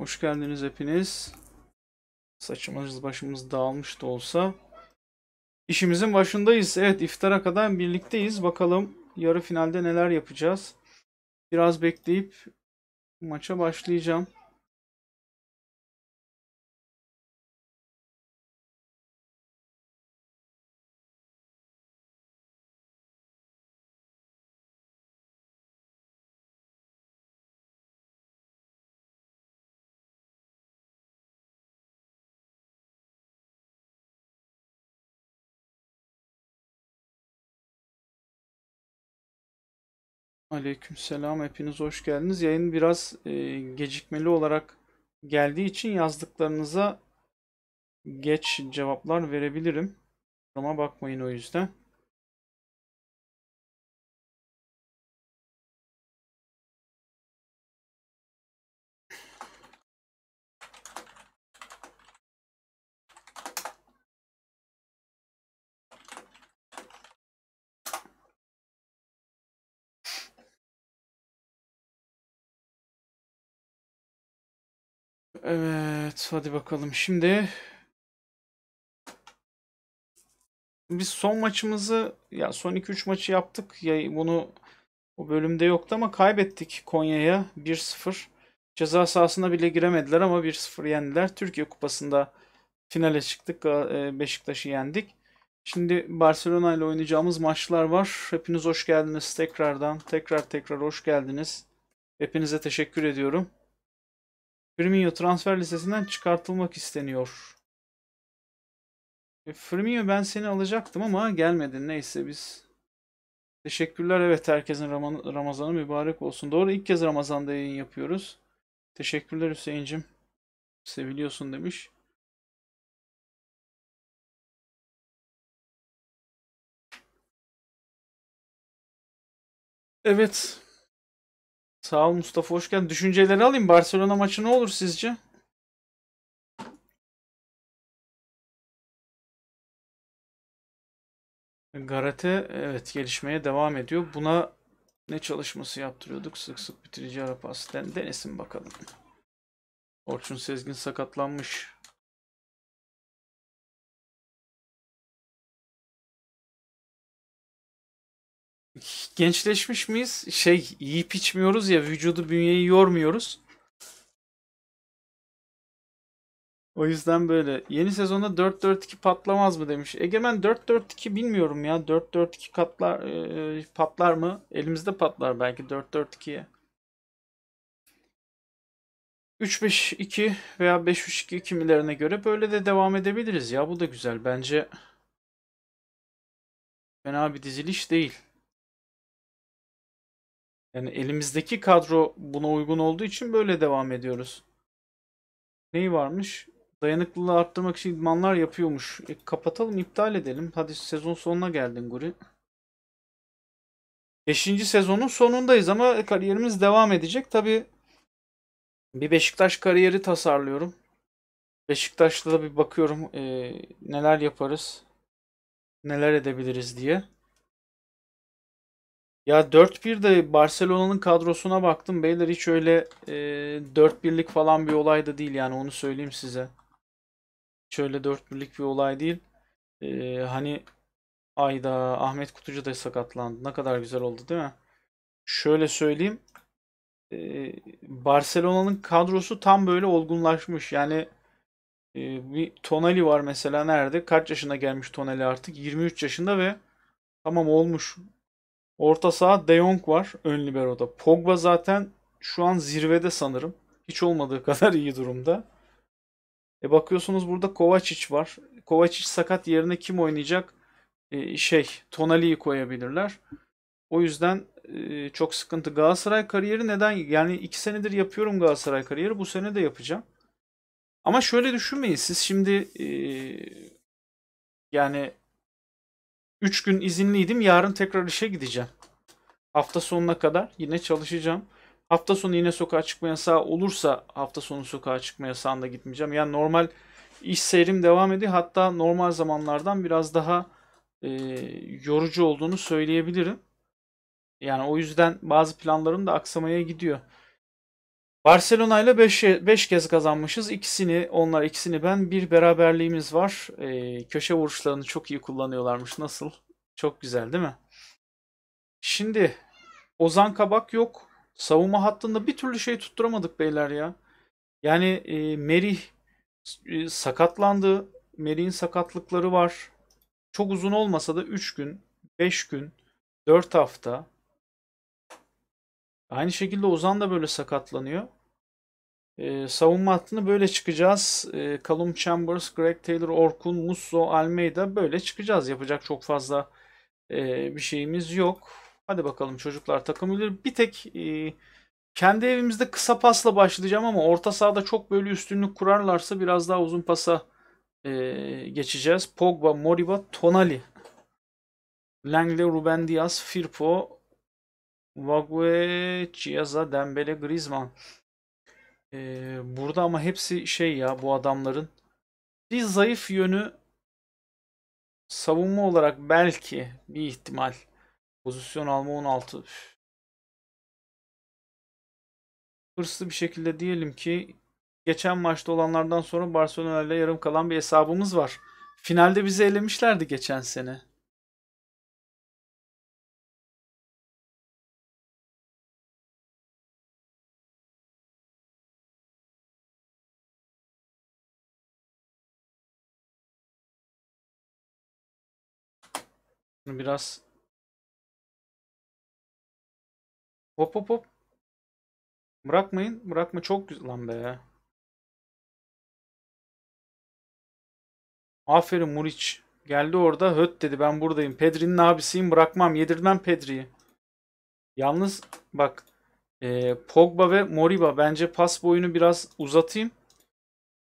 Hoş geldiniz hepiniz. Saçımız başımız dağılmış da olsa. işimizin başındayız. Evet iftara kadar birlikteyiz. Bakalım yarı finalde neler yapacağız. Biraz bekleyip maça başlayacağım. Aleykümselam. Hepiniz hoş geldiniz. Yayın biraz e, gecikmeli olarak geldiği için yazdıklarınıza geç cevaplar verebilirim. Ama bakmayın o yüzden. Evet hadi bakalım şimdi biz son maçımızı ya son 2-3 maçı yaptık. Ya bunu o bölümde yoktu ama kaybettik Konya'ya 1-0. Ceza sahasına bile giremediler ama 1-0 yendiler. Türkiye Kupası'nda finale çıktık. E, Beşiktaş'ı yendik. Şimdi Barcelona ile oynayacağımız maçlar var. Hepiniz hoş geldiniz tekrardan. Tekrar tekrar hoş geldiniz. Hepinize teşekkür ediyorum. Firmino transfer listesinden çıkartılmak isteniyor. E, Firmino ben seni alacaktım ama gelmedin. Neyse biz Teşekkürler evet herkesin Ram Ramazan'ı mübarek olsun. Doğru ilk kez Ramazan'da yayın yapıyoruz. Teşekkürler Hüseyin'cim. Seviliyorsun demiş. Evet. Sağ ol Mustafa hoş geldin. Düşünceleri alayım. Barcelona maçı ne olur sizce? Garate evet gelişmeye devam ediyor. Buna ne çalışması yaptırıyorduk? Sık sık bitirici Arap aslen denesin bakalım. Orçun Sezgin sakatlanmış. gençleşmiş miyiz? Şey yiyip içmiyoruz ya vücudu bünyeyi yormuyoruz. O yüzden böyle. Yeni sezonda 4-4-2 patlamaz mı demiş. Egemen 4-4-2 bilmiyorum ya. 4-4-2 katlar, e, e, patlar mı? Elimizde patlar belki 4-4-2'ye. 3-5-2 veya 5-3-2 kimilerine göre böyle de devam edebiliriz ya. Bu da güzel. Bence fena bir diziliş değil. Yani elimizdeki kadro buna uygun olduğu için böyle devam ediyoruz. Neyi varmış? Dayanıklılığı arttırmak için idmanlar yapıyormuş. E, kapatalım, iptal edelim. Hadi sezon sonuna geldin Guri. Beşinci sezonun sonundayız ama kariyerimiz devam edecek. Tabi bir Beşiktaş kariyeri tasarlıyorum. Beşiktaş'ta da bir bakıyorum e, neler yaparız, neler edebiliriz diye. Ya 4-1 Barcelona'nın kadrosuna baktım beyler hiç öyle e, 4-1'lik falan bir olay da değil yani onu söyleyeyim size. Şöyle öyle 4-1'lik bir olay değil. E, hani ayda Ahmet Kutucu da sakatlandı. Ne kadar güzel oldu değil mi? Şöyle söyleyeyim. E, Barcelona'nın kadrosu tam böyle olgunlaşmış. Yani e, bir Tonali var mesela nerede? Kaç yaşına gelmiş Tonali artık? 23 yaşında ve tamam olmuş Orta saha De Jong var ön libero'da. Pogba zaten şu an zirvede sanırım. Hiç olmadığı kadar iyi durumda. E bakıyorsunuz burada Kovacic var. Kovacic sakat yerine kim oynayacak? E, şey Tonali'yi koyabilirler. O yüzden e, çok sıkıntı. Galatasaray kariyeri neden? Yani iki senedir yapıyorum Galatasaray kariyeri. Bu sene de yapacağım. Ama şöyle düşünmeyin siz şimdi e, yani 3 gün izinliydim. Yarın tekrar işe gideceğim. Hafta sonuna kadar yine çalışacağım. Hafta sonu yine sokağa çıkma yasağı olursa hafta sonu sokağa çıkma yasağında gitmeyeceğim. Yani normal iş seyrim devam ediyor. Hatta normal zamanlardan biraz daha e, yorucu olduğunu söyleyebilirim. Yani o yüzden bazı planlarım da aksamaya gidiyor. Barcelona ile 5 kez kazanmışız. İkisini onlar ikisini ben bir beraberliğimiz var. Ee, köşe vuruşlarını çok iyi kullanıyorlarmış. Nasıl? Çok güzel değil mi? Şimdi Ozan Kabak yok. Savunma hattında bir türlü şey tutturamadık beyler ya. Yani e, Merih e, sakatlandı. Merih'in sakatlıkları var. Çok uzun olmasa da 3 gün, 5 gün, 4 hafta Aynı şekilde Ozan da böyle sakatlanıyor. Ee, savunma hattını böyle çıkacağız. Ee, Callum Chambers, Greg Taylor, Orkun, Musso, Almeida böyle çıkacağız. Yapacak çok fazla e, bir şeyimiz yok. Hadi bakalım çocuklar takım bilir. Bir tek e, kendi evimizde kısa pasla başlayacağım ama orta sahada çok böyle üstünlük kurarlarsa biraz daha uzun pasa e, geçeceğiz. Pogba, Moriba, Tonali. Langley, Ruben Diaz, Firpo, Wagwe, Chiesa, Dembele, Griezmann. Ee, burada ama hepsi şey ya bu adamların. Bir zayıf yönü savunma olarak belki bir ihtimal. Pozisyon alma 16. Hırslı bir şekilde diyelim ki geçen maçta olanlardan sonra Barcelona ile yarım kalan bir hesabımız var. Finalde bizi elemişlerdi geçen sene. biraz Hop hop hop. Bırakmayın. Bırakma çok güzel lan be. Aferin Muriç. Geldi orada höt dedi ben buradayım. Pedri'nin abisiyim bırakmam. Yedirmem Pedri'yi. Yalnız bak e, Pogba ve Moriba bence pas boyunu biraz uzatayım.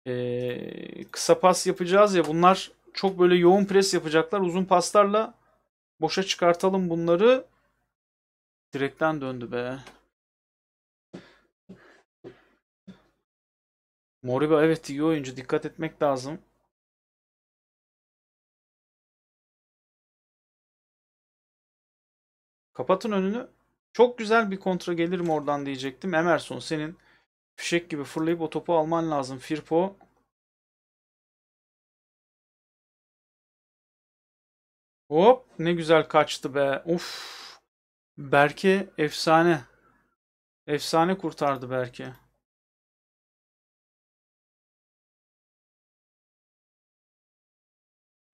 E, kısa pas yapacağız ya bunlar çok böyle yoğun pres yapacaklar. Uzun paslarla Boşa çıkartalım bunları. Direkten döndü be. Moriba evet iyi oyuncu. Dikkat etmek lazım. Kapatın önünü. Çok güzel bir kontra gelirim oradan diyecektim. Emerson senin fişek gibi fırlayıp o topu alman lazım. Firpo Hop ne güzel kaçtı be. Of. Berke efsane. Efsane kurtardı Berke.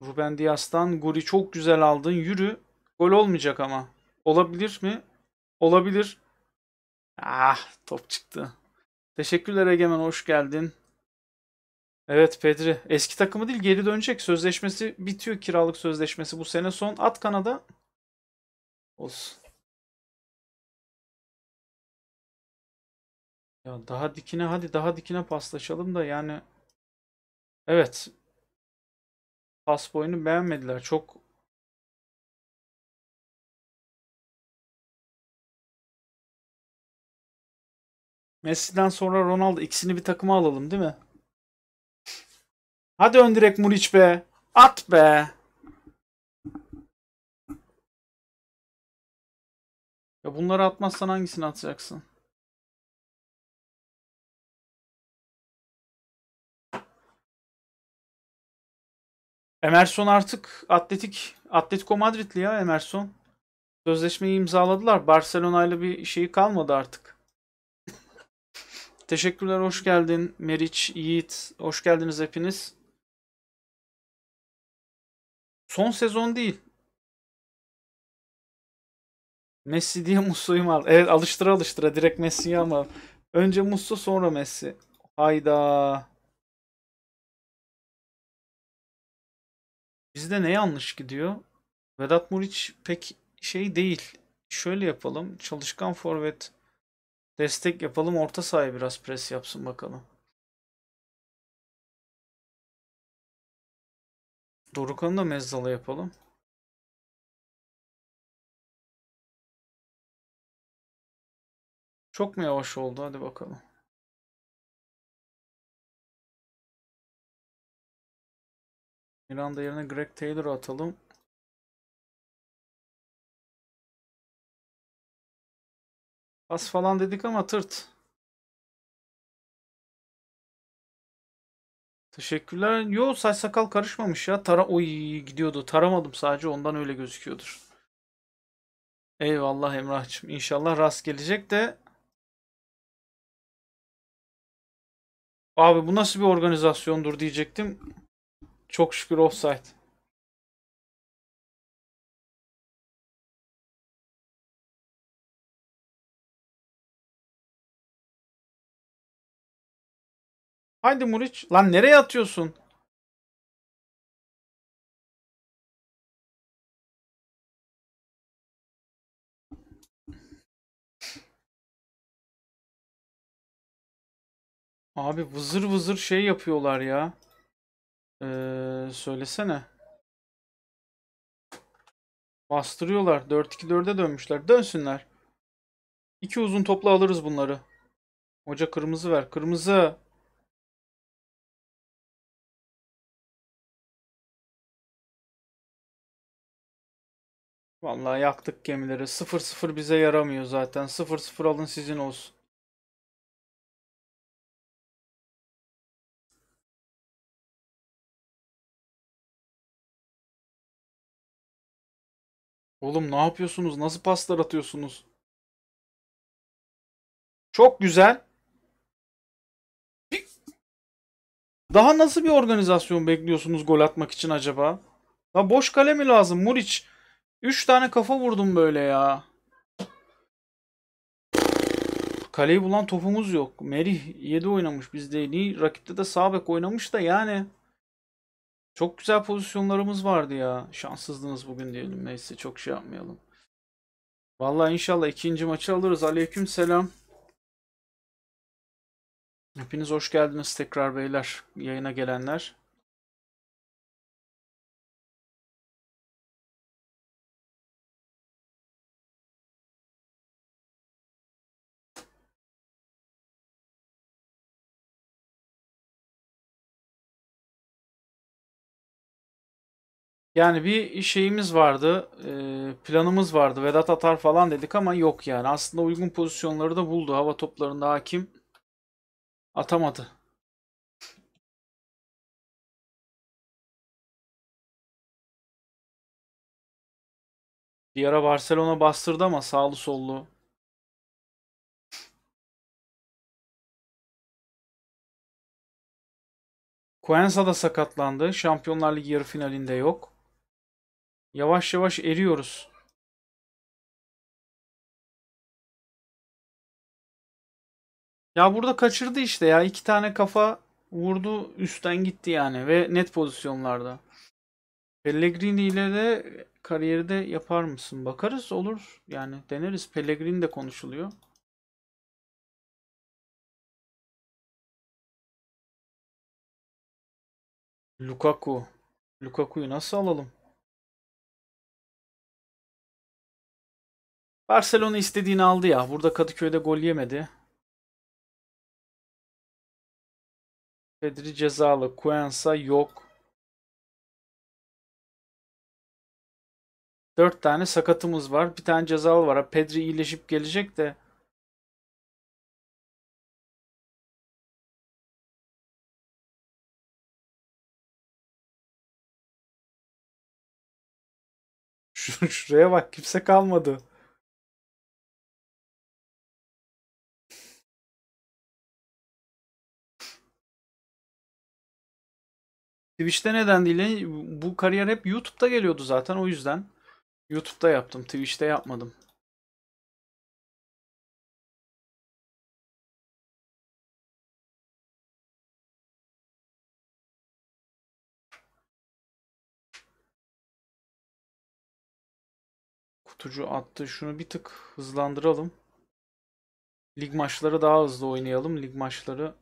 Ruben Dias'tan Guri çok güzel aldın. Yürü. Gol olmayacak ama. Olabilir mi? Olabilir. Ah top çıktı. Teşekkürler Egemen hoş geldin. Evet Pedri. Eski takımı değil geri dönecek. Sözleşmesi bitiyor kiralık sözleşmesi bu sene son. At Kanada. Olsun. Ya daha dikine hadi daha dikine paslaşalım da yani. Evet. Pas boyunu beğenmediler. Çok Messi'den sonra Ronaldo ikisini bir takıma alalım değil mi? Hadi ön direk Muriç be. At be. Ya bunları atmazsan hangisini atacaksın? Emerson artık atletik Atletico Madridli ya Emerson. Sözleşmeyi imzaladılar. Barcelona ile bir şeyi kalmadı artık. Teşekkürler, hoş geldin Meriç, Yiğit. Hoş geldiniz hepiniz. Son sezon değil. Messi diye Musso'yu mu aldı? Evet alıştıra alıştıra direkt Messi'yi ama Önce Musso sonra Messi. Hayda. Bizde ne yanlış gidiyor? Vedat Muriç pek şey değil. Şöyle yapalım. Çalışkan forvet destek yapalım. Orta sahaya biraz pres yapsın bakalım. Dorukan'ı da mezzalı yapalım. Çok mu yavaş oldu? Hadi bakalım. Miranda yerine Greg Taylor'ı atalım. Pas falan dedik ama tırt. Teşekkürler. Yo saç sakal karışmamış ya. Tara oy gidiyordu. Taramadım sadece ondan öyle gözüküyordur. Eyvallah Emrah'cığım. İnşallah rast gelecek de. Abi bu nasıl bir organizasyondur diyecektim. Çok şükür offside. Haydi Muriç. Lan nereye atıyorsun? Abi vızır vızır şey yapıyorlar ya. Ee, söylesene. Bastırıyorlar. 4-2-4'e dönmüşler. Dönsünler. İki uzun topla alırız bunları. Hoca kırmızı ver. Kırmızı. Vallahi yaktık gemileri. 0-0 bize yaramıyor zaten. 0-0 alın sizin olsun. Oğlum ne yapıyorsunuz? Nasıl paslar atıyorsunuz? Çok güzel. Daha nasıl bir organizasyon bekliyorsunuz gol atmak için acaba? Ya boş kale mi lazım Muriç? Üç tane kafa vurdum böyle ya. Kaleyi bulan topumuz yok. Merih 7 oynamış bizde iyi. Rakipte de sağ bek oynamış da yani. Çok güzel pozisyonlarımız vardı ya. Şanssızdınız bugün diyelim. Neyse çok şey yapmayalım. Vallahi inşallah ikinci maçı alırız. Aleyküm selam. Hepiniz hoş geldiniz tekrar beyler. Yayına gelenler. Yani bir şeyimiz vardı, e, planımız vardı. Vedat atar falan dedik ama yok yani. Aslında uygun pozisyonları da buldu. Hava toplarında hakim atamadı. Bir ara Barcelona bastırdı ama sağlı sollu. Cuenza da sakatlandı. Şampiyonlar Ligi yarı finalinde yok. Yavaş yavaş eriyoruz. Ya burada kaçırdı işte ya. iki tane kafa vurdu üstten gitti yani ve net pozisyonlarda. Pellegrini ile de kariyerde yapar mısın? Bakarız olur. Yani deneriz. Pellegrini de konuşuluyor. Lukaku. Lukaku'yu nasıl alalım? Barcelona istediğini aldı ya. Burada Kadıköy'de gol yemedi. Pedri cezalı. Cuensa yok. 4 tane sakatımız var. Bir tane cezalı var. Pedri iyileşip gelecek de Şuraya bak kimse kalmadı. Twitch'te neden değil? Bu kariyer hep YouTube'da geliyordu zaten o yüzden. YouTube'da yaptım. Twitch'te yapmadım. Kutucu attı. Şunu bir tık hızlandıralım. Lig maçları daha hızlı oynayalım. Lig maçları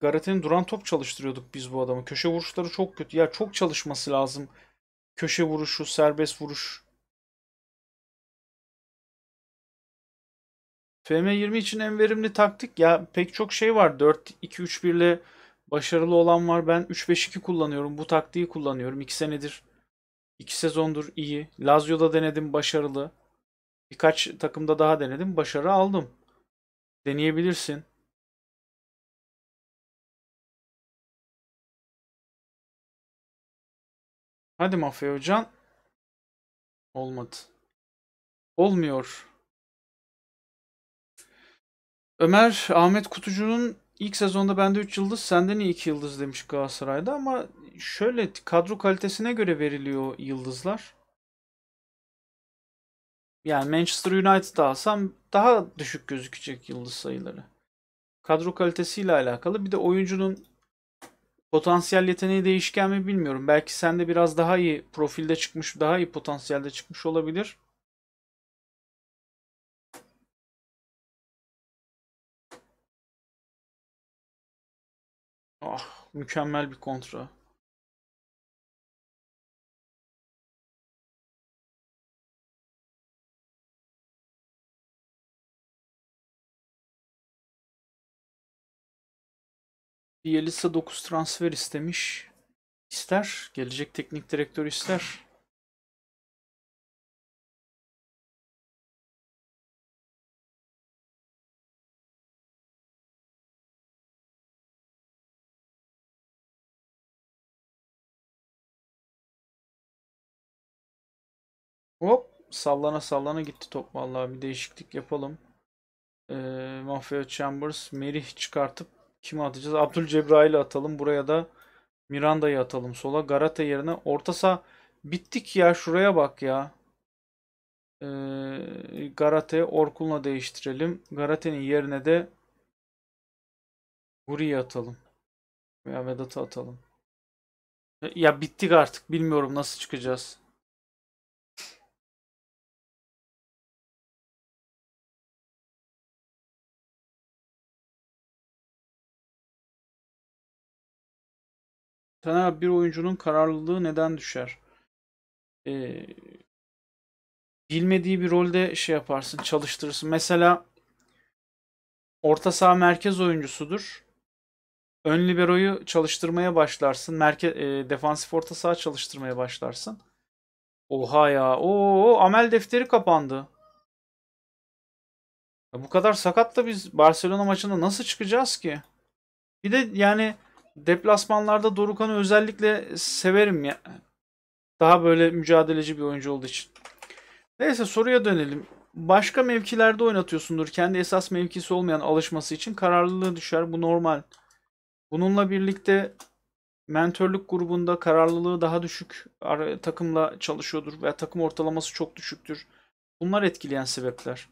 Garete'nin duran top çalıştırıyorduk biz bu adamı. Köşe vuruşları çok kötü. Ya çok çalışması lazım. Köşe vuruşu, serbest vuruş. FM20 için en verimli taktik ya pek çok şey var. 4-2-3-1 ile başarılı olan var. Ben 3-5-2 kullanıyorum. Bu taktiği kullanıyorum. 2 senedir. 2 sezondur iyi. Lazio'da denedim başarılı. Birkaç takımda daha denedim. Başarı aldım. Deneyebilirsin. Hadi Mafya Hocan. Olmadı. Olmuyor. Ömer Ahmet Kutucu'nun ilk sezonda bende 3 yıldız, sende niye 2 yıldız demiş Galatasaray'da ama şöyle kadro kalitesine göre veriliyor yıldızlar. Yani Manchester United'da alsam daha düşük gözükecek yıldız sayıları. Kadro kalitesiyle alakalı bir de oyuncunun Potansiyel yeteneği değişken mi bilmiyorum. Belki sende biraz daha iyi profilde çıkmış, daha iyi potansiyelde çıkmış olabilir. Ah, mükemmel bir kontra. Bielitsa 9 transfer istemiş. İster. Gelecek teknik direktör ister. Hop sallana sallana gitti top vallahi bir değişiklik yapalım. Ee, Mafia Chambers Merih çıkartıp Kimi atacağız? Abdül Cebrail'i atalım. Buraya da Miranda'yı atalım sola. Garate yerine orta saha bittik ya şuraya bak ya. Ee, Garate Orkun'la değiştirelim. Garate'nin yerine de Guri'yi atalım. Veya Vedat'ı atalım. Ya bittik artık. Bilmiyorum nasıl çıkacağız. Sana bir oyuncunun kararlılığı neden düşer? Ee, bilmediği bir rolde şey yaparsın, çalıştırırsın. Mesela orta saha merkez oyuncusudur. Ön liberoyu çalıştırmaya başlarsın. Merkez e, defansif orta saha çalıştırmaya başlarsın. Oha ya. Oo amel defteri kapandı. Ya bu kadar sakatla biz Barcelona maçında nasıl çıkacağız ki? Bir de yani deplasmanlarda Dorukan'ı özellikle severim ya. Daha böyle mücadeleci bir oyuncu olduğu için. Neyse soruya dönelim. Başka mevkilerde oynatıyorsundur. Kendi esas mevkisi olmayan alışması için kararlılığı düşer. Bu normal. Bununla birlikte mentörlük grubunda kararlılığı daha düşük takımla çalışıyordur veya takım ortalaması çok düşüktür. Bunlar etkileyen sebepler.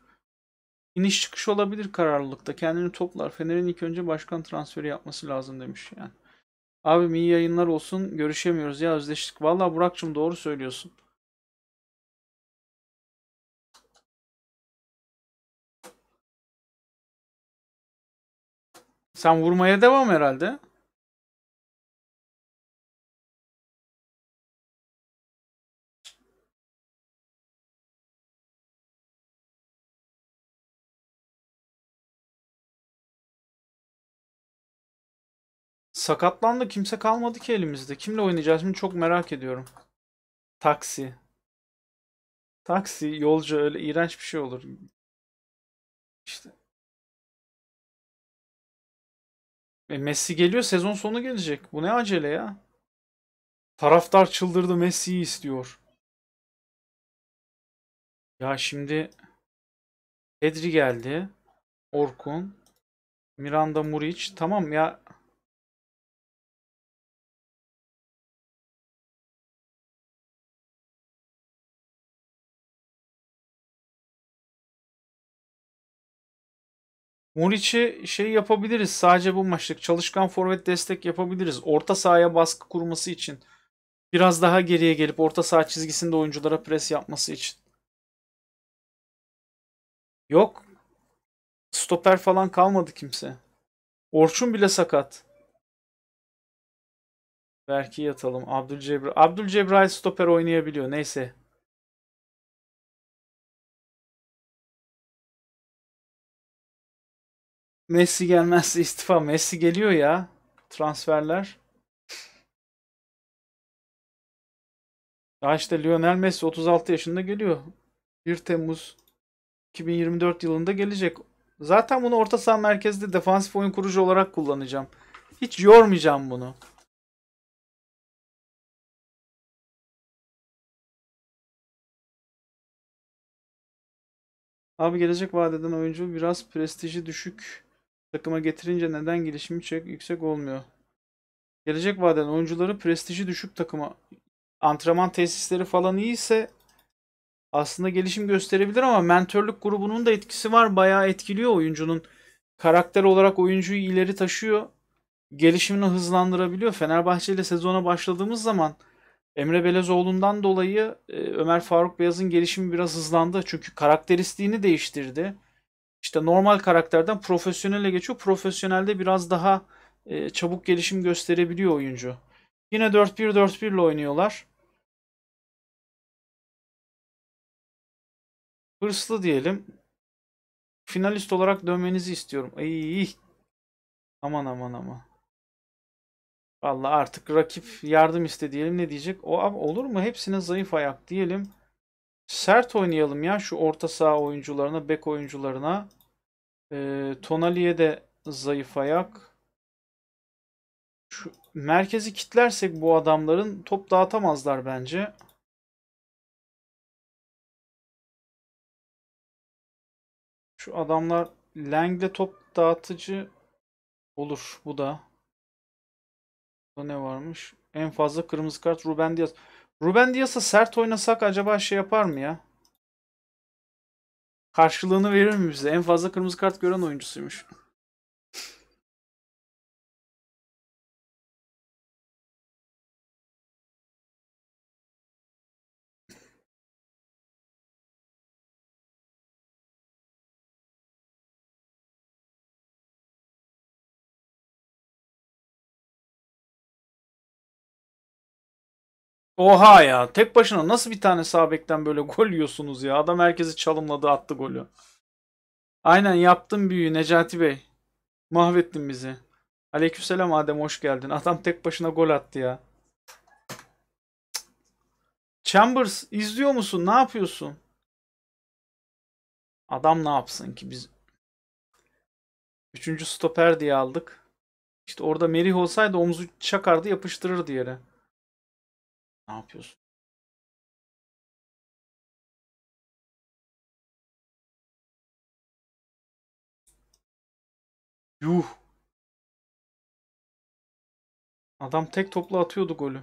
İniş çıkış olabilir kararlılıkta. Kendini toplar. Fener'in ilk önce başkan transferi yapması lazım demiş yani. Abi iyi yayınlar olsun. Görüşemiyoruz ya özleştik. Valla Burak'cığım doğru söylüyorsun. Sen vurmaya devam herhalde. Sakatlandı kimse kalmadı ki elimizde. Kimle oynayacağız şimdi çok merak ediyorum. Taksi. Taksi, yolcu öyle iğrenç bir şey olur. İşte. E Messi geliyor sezon sonu gelecek. Bu ne acele ya? Taraftar çıldırdı Messi'yi istiyor. Ya şimdi Pedri geldi. Orkun. Miranda Muriç. Tamam ya Moriç'i şey yapabiliriz. Sadece bu maçlık çalışkan forvet destek yapabiliriz. Orta sahaya baskı kurması için. Biraz daha geriye gelip orta saha çizgisinde oyunculara pres yapması için. Yok. Stoper falan kalmadı kimse. Orçun bile sakat. Belki yatalım. Abdülcebra Abdülcebrail stoper oynayabiliyor. Neyse. Messi gelmezse istifa. Messi geliyor ya. Transferler. Ya işte Lionel Messi 36 yaşında geliyor. 1 Temmuz 2024 yılında gelecek. Zaten bunu orta saha merkezde defansif oyun kurucu olarak kullanacağım. Hiç yormayacağım bunu. Abi gelecek vadeden oyuncu biraz prestiji düşük takıma getirince neden gelişimi çok yüksek olmuyor? Gelecek vadeden oyuncuları prestiji düşük takıma antrenman tesisleri falan iyiyse aslında gelişim gösterebilir ama mentörlük grubunun da etkisi var. Bayağı etkiliyor oyuncunun. Karakter olarak oyuncuyu ileri taşıyor. Gelişimini hızlandırabiliyor. Fenerbahçe ile sezona başladığımız zaman Emre Belezoğlu'ndan dolayı e, Ömer Faruk Beyaz'ın gelişimi biraz hızlandı. Çünkü karakteristiğini değiştirdi işte normal karakterden profesyonele geçiyor. Profesyonelde biraz daha e, çabuk gelişim gösterebiliyor oyuncu. Yine 4-1-4-1 ile oynuyorlar. Hırslı diyelim. Finalist olarak dönmenizi istiyorum. Ay, aman aman aman. Vallahi artık rakip yardım iste diyelim ne diyecek? O olur mu? Hepsine zayıf ayak diyelim. Sert oynayalım ya şu orta saha oyuncularına, bek oyuncularına. E, Tonali'ye de zayıf ayak. Şu merkezi kitlersek bu adamların top dağıtamazlar bence. Şu adamlar Lang'de top dağıtıcı olur bu da. Burada ne varmış? En fazla kırmızı kart Ruben Diaz. Ruben Dias'a sert oynasak acaba şey yapar mı ya? Karşılığını verir mi bize? En fazla kırmızı kart gören oyuncusuymuş. Oha ya. Tek başına nasıl bir tane sabekten böyle gol yiyorsunuz ya? Adam herkesi çalımladı attı golü. Aynen yaptın büyüğü Necati Bey. Mahvettin bizi. Aleykümselam Adem hoş geldin. Adam tek başına gol attı ya. Chambers izliyor musun? Ne yapıyorsun? Adam ne yapsın ki biz? Üçüncü stoper diye aldık. İşte orada Merih olsaydı omuzu çakardı yapıştırırdı yere. Ne yapıyorsun? Yuh. Adam tek topla atıyordu golü.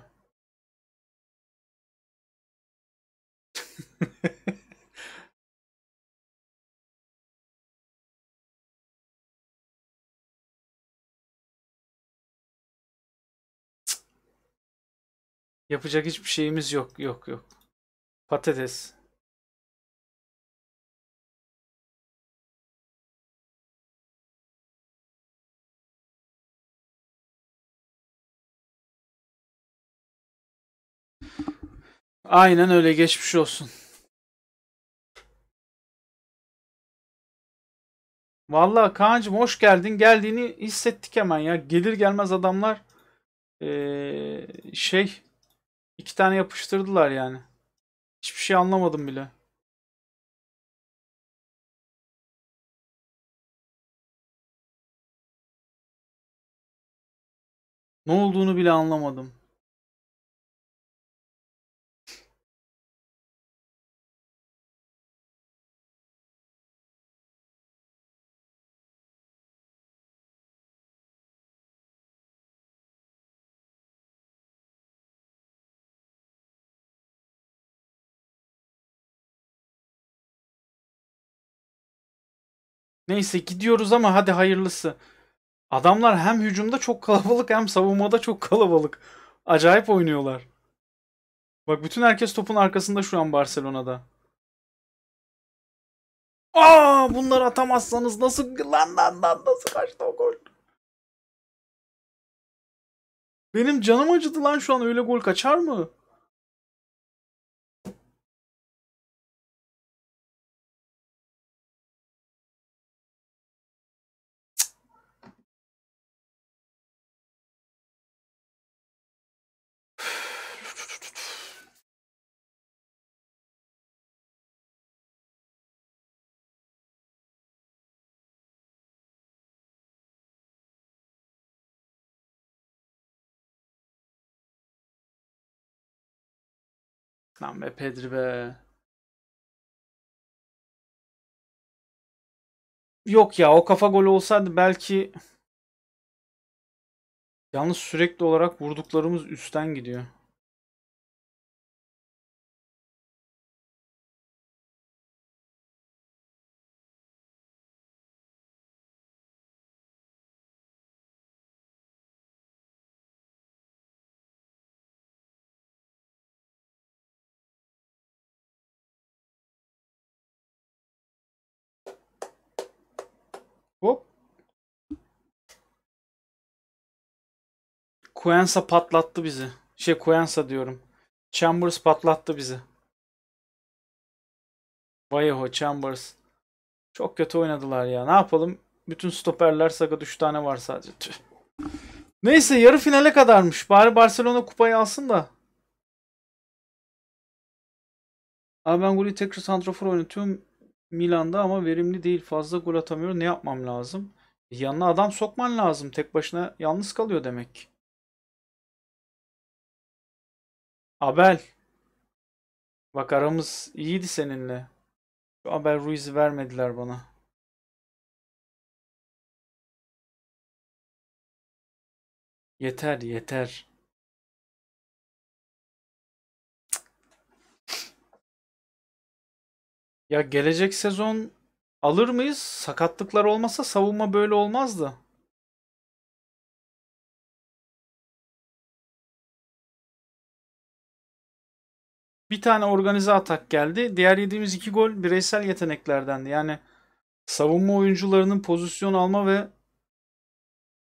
Yapacak hiçbir şeyimiz yok. Yok yok. Patates. Aynen öyle geçmiş olsun. Vallahi Kaan'cığım hoş geldin. Geldiğini hissettik hemen ya. Gelir gelmez adamlar ee, şey İki tane yapıştırdılar yani. Hiçbir şey anlamadım bile. Ne olduğunu bile anlamadım. Neyse gidiyoruz ama hadi hayırlısı. Adamlar hem hücumda çok kalabalık hem savunmada çok kalabalık. Acayip oynuyorlar. Bak bütün herkes topun arkasında şu an Barcelona'da. Aa bunları atamazsanız nasıl lan lan lan nasıl kaçtı o gol? Benim canım acıdı lan şu an öyle gol kaçar mı? Sen ve Pedri be. Yok ya o kafa golü olsaydı belki yalnız sürekli olarak vurduklarımız üstten gidiyor. Cuensa patlattı bizi. Şey Cuensa diyorum. Chambers patlattı bizi. Vallejo, Chambers. Çok kötü oynadılar ya. Ne yapalım? Bütün stoperler sakat 3 tane var sadece. Tüh. Neyse yarı finale kadarmış. Bari Barcelona kupayı alsın da. Abi ben golü tekrar santrafor oynatıyorum Milan'da ama verimli değil. Fazla gol atamıyor. Ne yapmam lazım? Yanına adam sokman lazım. Tek başına yalnız kalıyor demek ki. Abel. Bak aramız iyiydi seninle. Şu Abel Ruiz'i vermediler bana. Yeter yeter. Ya gelecek sezon alır mıyız? Sakatlıklar olmasa savunma böyle olmazdı. bir tane organize atak geldi. Diğer yediğimiz iki gol bireysel yeteneklerdendi. Yani savunma oyuncularının pozisyon alma ve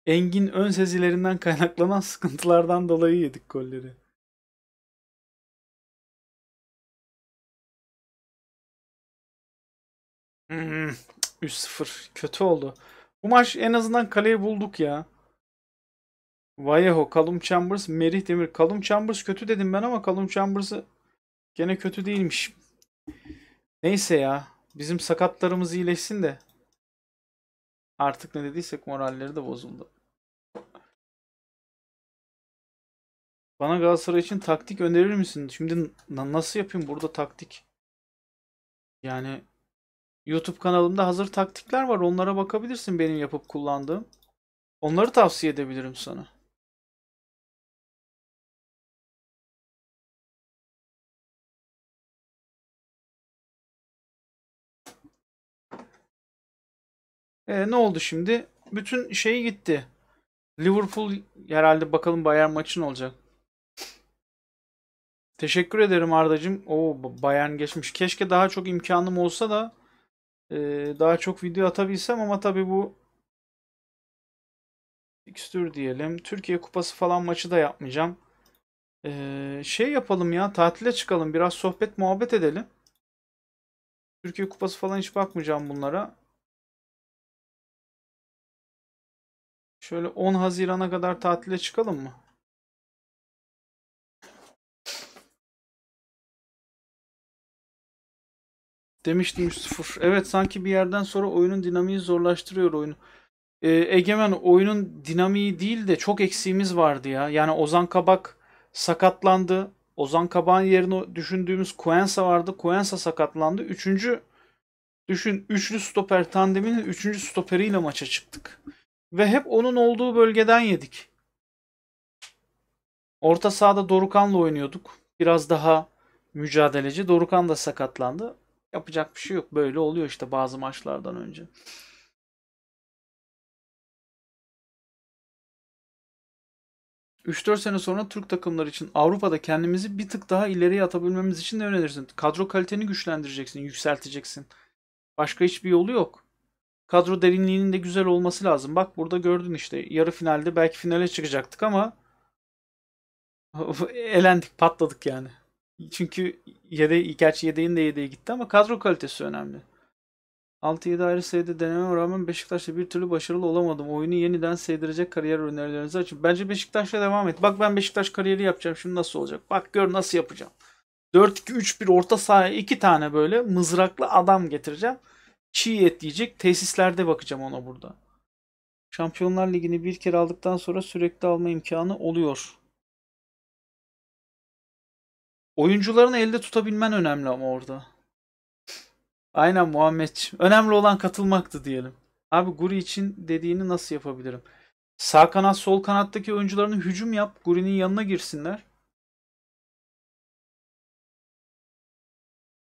Engin ön sezilerinden kaynaklanan sıkıntılardan dolayı yedik golleri. Hmm, 3-0 kötü oldu. Bu maç en azından kaleyi bulduk ya. Vallejo, Callum Chambers, Merih Demir. Callum Chambers kötü dedim ben ama Callum Chambers'ı Gene kötü değilmiş. Neyse ya. Bizim sakatlarımız iyileşsin de. Artık ne dediysek moralleri de bozuldu. Bana Galatasaray için taktik önerir misin? Şimdi nasıl yapayım burada taktik? Yani YouTube kanalımda hazır taktikler var. Onlara bakabilirsin benim yapıp kullandığım. Onları tavsiye edebilirim sana. E, ne oldu şimdi? Bütün şey gitti. Liverpool herhalde bakalım Bayern maçın olacak. Teşekkür ederim Ardacığım. O Bayern geçmiş. Keşke daha çok imkanım olsa da e, daha çok video atabilsem ama tabii bu fikstür diyelim. Türkiye Kupası falan maçı da yapmayacağım. E, şey yapalım ya tatile çıkalım. Biraz sohbet muhabbet edelim. Türkiye Kupası falan hiç bakmayacağım bunlara. Şöyle 10 Haziran'a kadar tatile çıkalım mı? Demiştim 3-0. Evet sanki bir yerden sonra oyunun dinamiği zorlaştırıyor oyunu. Ee, Egemen oyunun dinamiği değil de çok eksiğimiz vardı ya. Yani Ozan Kabak sakatlandı. Ozan Kabak'ın yerini düşündüğümüz Kuensa vardı. Kuensa sakatlandı. Üçüncü düşün üçlü stoper tandeminin üçüncü stoperiyle maça çıktık ve hep onun olduğu bölgeden yedik. Orta sahada Dorukan'la oynuyorduk. Biraz daha mücadeleci. Dorukan da sakatlandı. Yapacak bir şey yok. Böyle oluyor işte bazı maçlardan önce. ...3-4 sene sonra Türk takımları için Avrupa'da kendimizi bir tık daha ileriye atabilmemiz için ne önerirsin? Kadro kaliteni güçlendireceksin, yükselteceksin. Başka hiçbir yolu yok kadro derinliğinin de güzel olması lazım. Bak burada gördün işte yarı finalde belki finale çıkacaktık ama elendik patladık yani. Çünkü yedeği, gerçi yedeğin de yedeğe gitti ama kadro kalitesi önemli. 6-7 ayrı sayıda deneme rağmen Beşiktaş'ta bir türlü başarılı olamadım. Oyunu yeniden sevdirecek kariyer önerilerinizi açın. Bence Beşiktaş'la devam et. Bak ben Beşiktaş kariyeri yapacağım. Şimdi nasıl olacak? Bak gör nasıl yapacağım. 4-2-3-1 orta sahaya iki tane böyle mızraklı adam getireceğim çiğ et diyecek. Tesislerde bakacağım ona burada. Şampiyonlar Ligi'ni bir kere aldıktan sonra sürekli alma imkanı oluyor. Oyuncuların elde tutabilmen önemli ama orada. Aynen Muhammed. Önemli olan katılmaktı diyelim. Abi Guri için dediğini nasıl yapabilirim? Sağ kanat sol kanattaki oyuncularını hücum yap. Guri'nin yanına girsinler.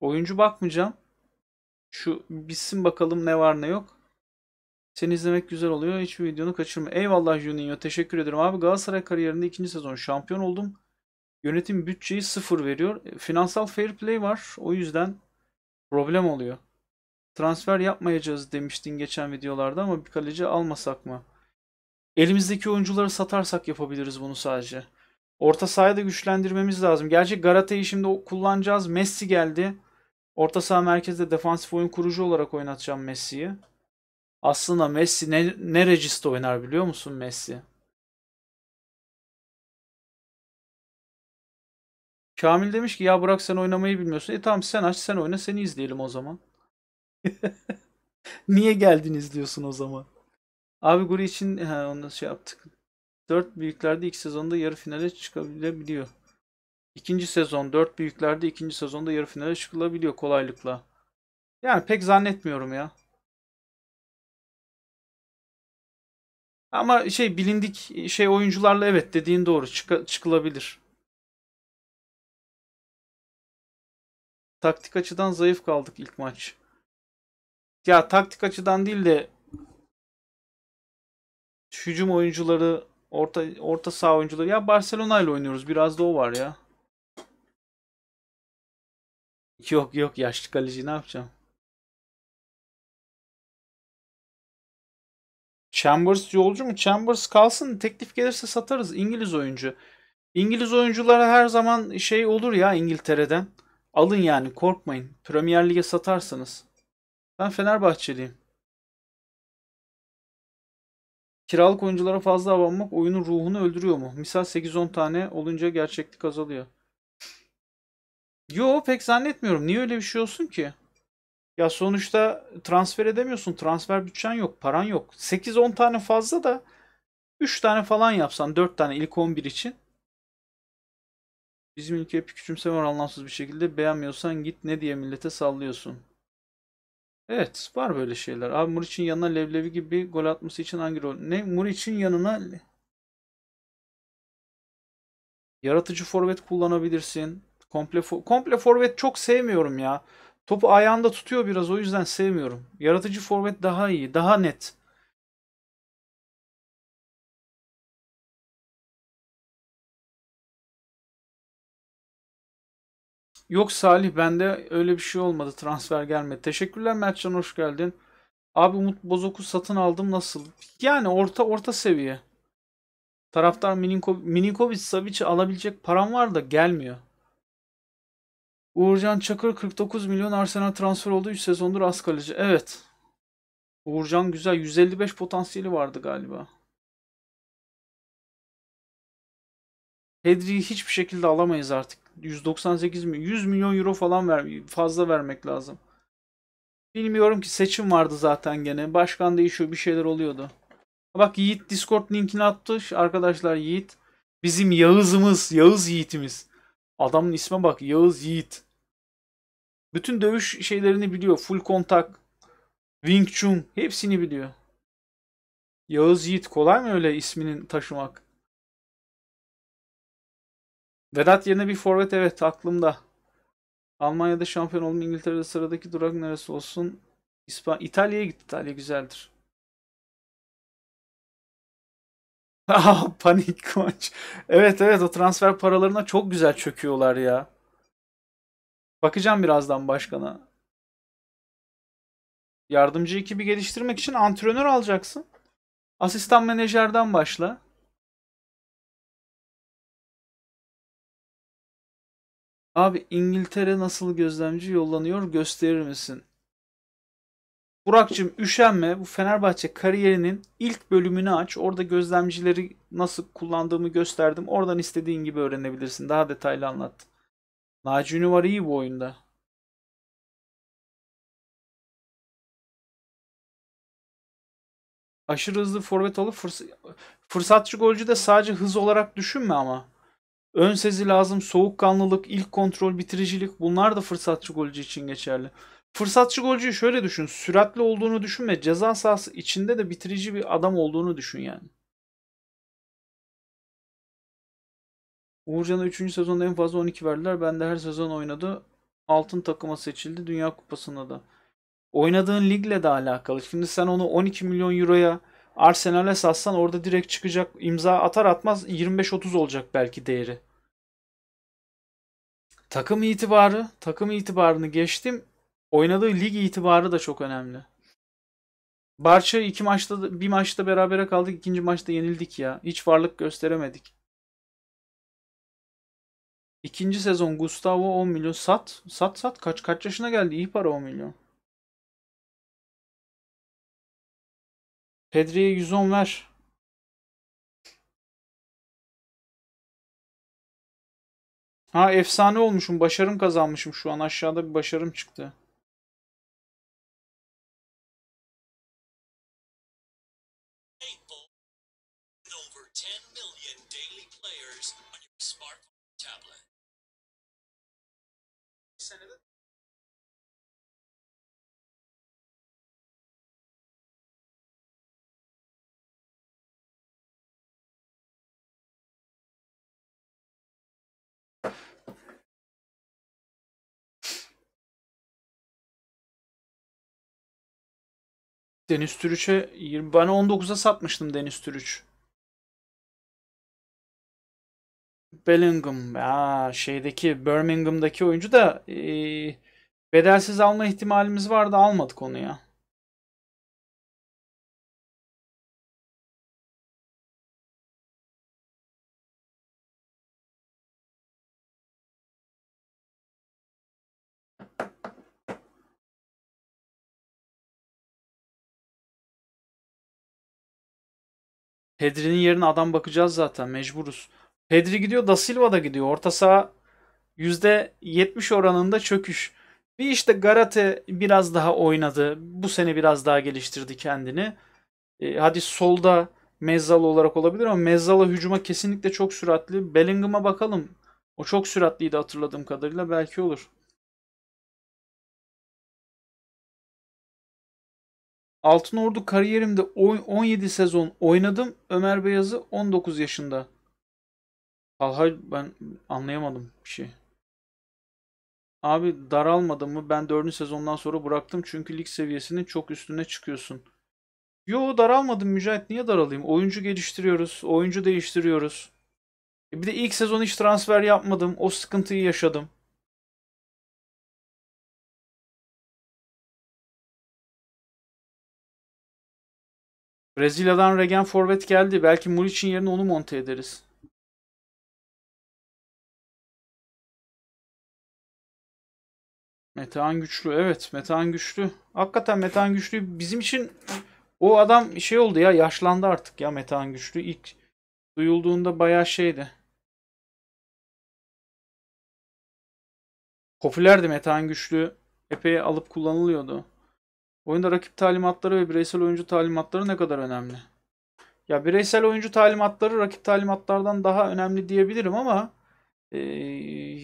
Oyuncu bakmayacağım. Şu bitsin bakalım ne var ne yok. Seni izlemek güzel oluyor. Hiçbir videonu kaçırma. Eyvallah Juninho. Teşekkür ederim. Abi Galatasaray kariyerinde ikinci sezon şampiyon oldum. Yönetim bütçeyi sıfır veriyor. E, finansal fair play var. O yüzden problem oluyor. Transfer yapmayacağız demiştin geçen videolarda ama bir kaleci almasak mı? Elimizdeki oyuncuları satarsak yapabiliriz bunu sadece. Orta sahayı da güçlendirmemiz lazım. Gerçi Garateyi şimdi kullanacağız. Messi geldi. Orta saha merkezde defansif oyun kurucu olarak oynatacağım Messi'yi. Aslında Messi ne, ne registe oynar biliyor musun Messi? Kamil demiş ki ya bırak sen oynamayı bilmiyorsun. E tamam sen aç sen oyna seni izleyelim o zaman. Niye geldiniz diyorsun o zaman. Abi Guri için he, onu şey yaptık. Dört büyüklerde ilk sezonda yarı finale çıkabilebiliyor. İkinci sezon dört büyüklerde ikinci sezonda yarı finale çıkılabiliyor kolaylıkla. Yani pek zannetmiyorum ya. Ama şey bilindik şey oyuncularla evet dediğin doğru çık çıkılabilir. Taktik açıdan zayıf kaldık ilk maç. Ya taktik açıdan değil de hücum oyuncuları, orta orta saha oyuncuları ya Barcelona ile oynuyoruz. Biraz da o var ya. Yok yok yaşlı kaleci ne yapacağım? Chambers yolcu mu? Chambers kalsın. Teklif gelirse satarız. İngiliz oyuncu. İngiliz oyunculara her zaman şey olur ya İngiltere'den. Alın yani korkmayın. Premier Lig'e satarsanız. Ben Fenerbahçeliyim. Kiralık oyunculara fazla abanmak oyunun ruhunu öldürüyor mu? Misal 8-10 tane olunca gerçeklik azalıyor. Yo pek zannetmiyorum. Niye öyle bir şey olsun ki? Ya sonuçta transfer edemiyorsun. Transfer bütçen yok. Paran yok. 8-10 tane fazla da 3 tane falan yapsan 4 tane ilk 11 için bizim ülkeye bir küçümseme var anlamsız bir şekilde beğenmiyorsan git ne diye millete sallıyorsun. Evet var böyle şeyler. Abi Muriç'in yanına Levlevi gibi gol atması için hangi rol? Ne? Muriç'in yanına yaratıcı forvet kullanabilirsin. Komple, for, komple forvet çok sevmiyorum ya. Topu ayağında tutuyor biraz o yüzden sevmiyorum. Yaratıcı forvet daha iyi, daha net. Yok Salih bende öyle bir şey olmadı. Transfer gelmedi. Teşekkürler Mertcan hoş geldin. Abi Umut Bozok'u satın aldım nasıl? Yani orta orta seviye. Taraftar Milinko, Milinkovic Savic'i alabilecek param var da gelmiyor. Uğurcan Çakır 49 milyon Arsenal transfer oldu. 3 sezondur az kaleci. Evet. Uğurcan güzel. 155 potansiyeli vardı galiba. Pedri'yi hiçbir şekilde alamayız artık. 198 mi? 100 milyon euro falan ver, fazla vermek lazım. Bilmiyorum ki seçim vardı zaten gene. Başkan değişiyor bir şeyler oluyordu. Bak Yiğit Discord linkini attı. Arkadaşlar Yiğit. Bizim Yağız'ımız. Yağız Yiğit'imiz. Adamın isme bak Yağız Yiğit. Bütün dövüş şeylerini biliyor. Full kontak, Wing Chun hepsini biliyor. Yağız Yiğit kolay mı öyle isminin taşımak? Vedat yerine bir forvet evet aklımda. Almanya'da şampiyon olma İngiltere'de sıradaki durak neresi olsun? İspan İtalya'ya gitti. İtalya güzeldir. Panik maç. Evet evet o transfer paralarına çok güzel çöküyorlar ya. Bakacağım birazdan başkana. Yardımcı ekibi geliştirmek için antrenör alacaksın. Asistan menajerden başla. Abi İngiltere nasıl gözlemci yollanıyor gösterir misin? Burak'cığım üşenme. Bu Fenerbahçe kariyerinin ilk bölümünü aç. Orada gözlemcileri nasıl kullandığımı gösterdim. Oradan istediğin gibi öğrenebilirsin. Daha detaylı anlattım. Naci Ünlü var iyi bu oyunda. Aşırı hızlı forvet alıp fırs fırsatçı golcü de sadece hız olarak düşünme ama. Ön sezi lazım, soğukkanlılık, ilk kontrol, bitiricilik bunlar da fırsatçı golcü için geçerli. Fırsatçı golcüyü şöyle düşün. Süratli olduğunu düşünme. Ceza sahası içinde de bitirici bir adam olduğunu düşün yani. Uğurcan'a 3. sezonda en fazla 12 verdiler. Ben de her sezon oynadı. Altın takıma seçildi. Dünya Kupası'nda da. Oynadığın ligle de alakalı. Şimdi sen onu 12 milyon euroya Arsenal'e satsan orada direkt çıkacak imza atar atmaz 25-30 olacak belki değeri. Takım itibarı, takım itibarını geçtim. Oynadığı lig itibarı da çok önemli. Barça iki maçta bir maçta berabere kaldık, ikinci maçta yenildik ya. Hiç varlık gösteremedik. İkinci sezon Gustavo 10 milyon sat. Sat sat kaç kaç yaşına geldi iyi para 10 milyon. Pedri'ye 110 ver. Ha efsane olmuşum. Başarım kazanmışım şu an. Aşağıda bir başarım çıktı. Deniz Türüç'e 20 ben 19'a satmıştım Deniz Türüç. Bellingham ya şeydeki Birmingham'daki oyuncu da e, bedelsiz alma ihtimalimiz vardı almadık onu ya. Pedri'nin yerine adam bakacağız zaten mecburuz. Pedri gidiyor Da Silva da gidiyor. Orta saha %70 oranında çöküş. Bir işte Garate biraz daha oynadı. Bu sene biraz daha geliştirdi kendini. E, hadi solda Mezzalı olarak olabilir ama Mezzalı hücuma kesinlikle çok süratli. Bellingham'a bakalım. O çok süratliydi hatırladığım kadarıyla. Belki olur. Altın Ordu kariyerimde 17 sezon oynadım. Ömer Beyazı 19 yaşında. Talha ben anlayamadım bir şey. Abi daralmadı mı? Ben 4. sezondan sonra bıraktım çünkü lig seviyesinin çok üstüne çıkıyorsun. Yo daralmadım Mücahit niye daralayım? Oyuncu geliştiriyoruz, oyuncu değiştiriyoruz. E, bir de ilk sezon hiç transfer yapmadım. O sıkıntıyı yaşadım. Brezilya'dan Regen Forvet geldi. Belki Muriç'in yerine onu monte ederiz. Metehan güçlü. Evet Metehan güçlü. Hakikaten Metehan güçlü. Bizim için o adam şey oldu ya yaşlandı artık ya Metehan güçlü. İlk duyulduğunda bayağı şeydi. Popülerdi Metehan güçlü. Epey alıp kullanılıyordu. Oyunda rakip talimatları ve bireysel oyuncu talimatları ne kadar önemli? Ya bireysel oyuncu talimatları rakip talimatlardan daha önemli diyebilirim ama e,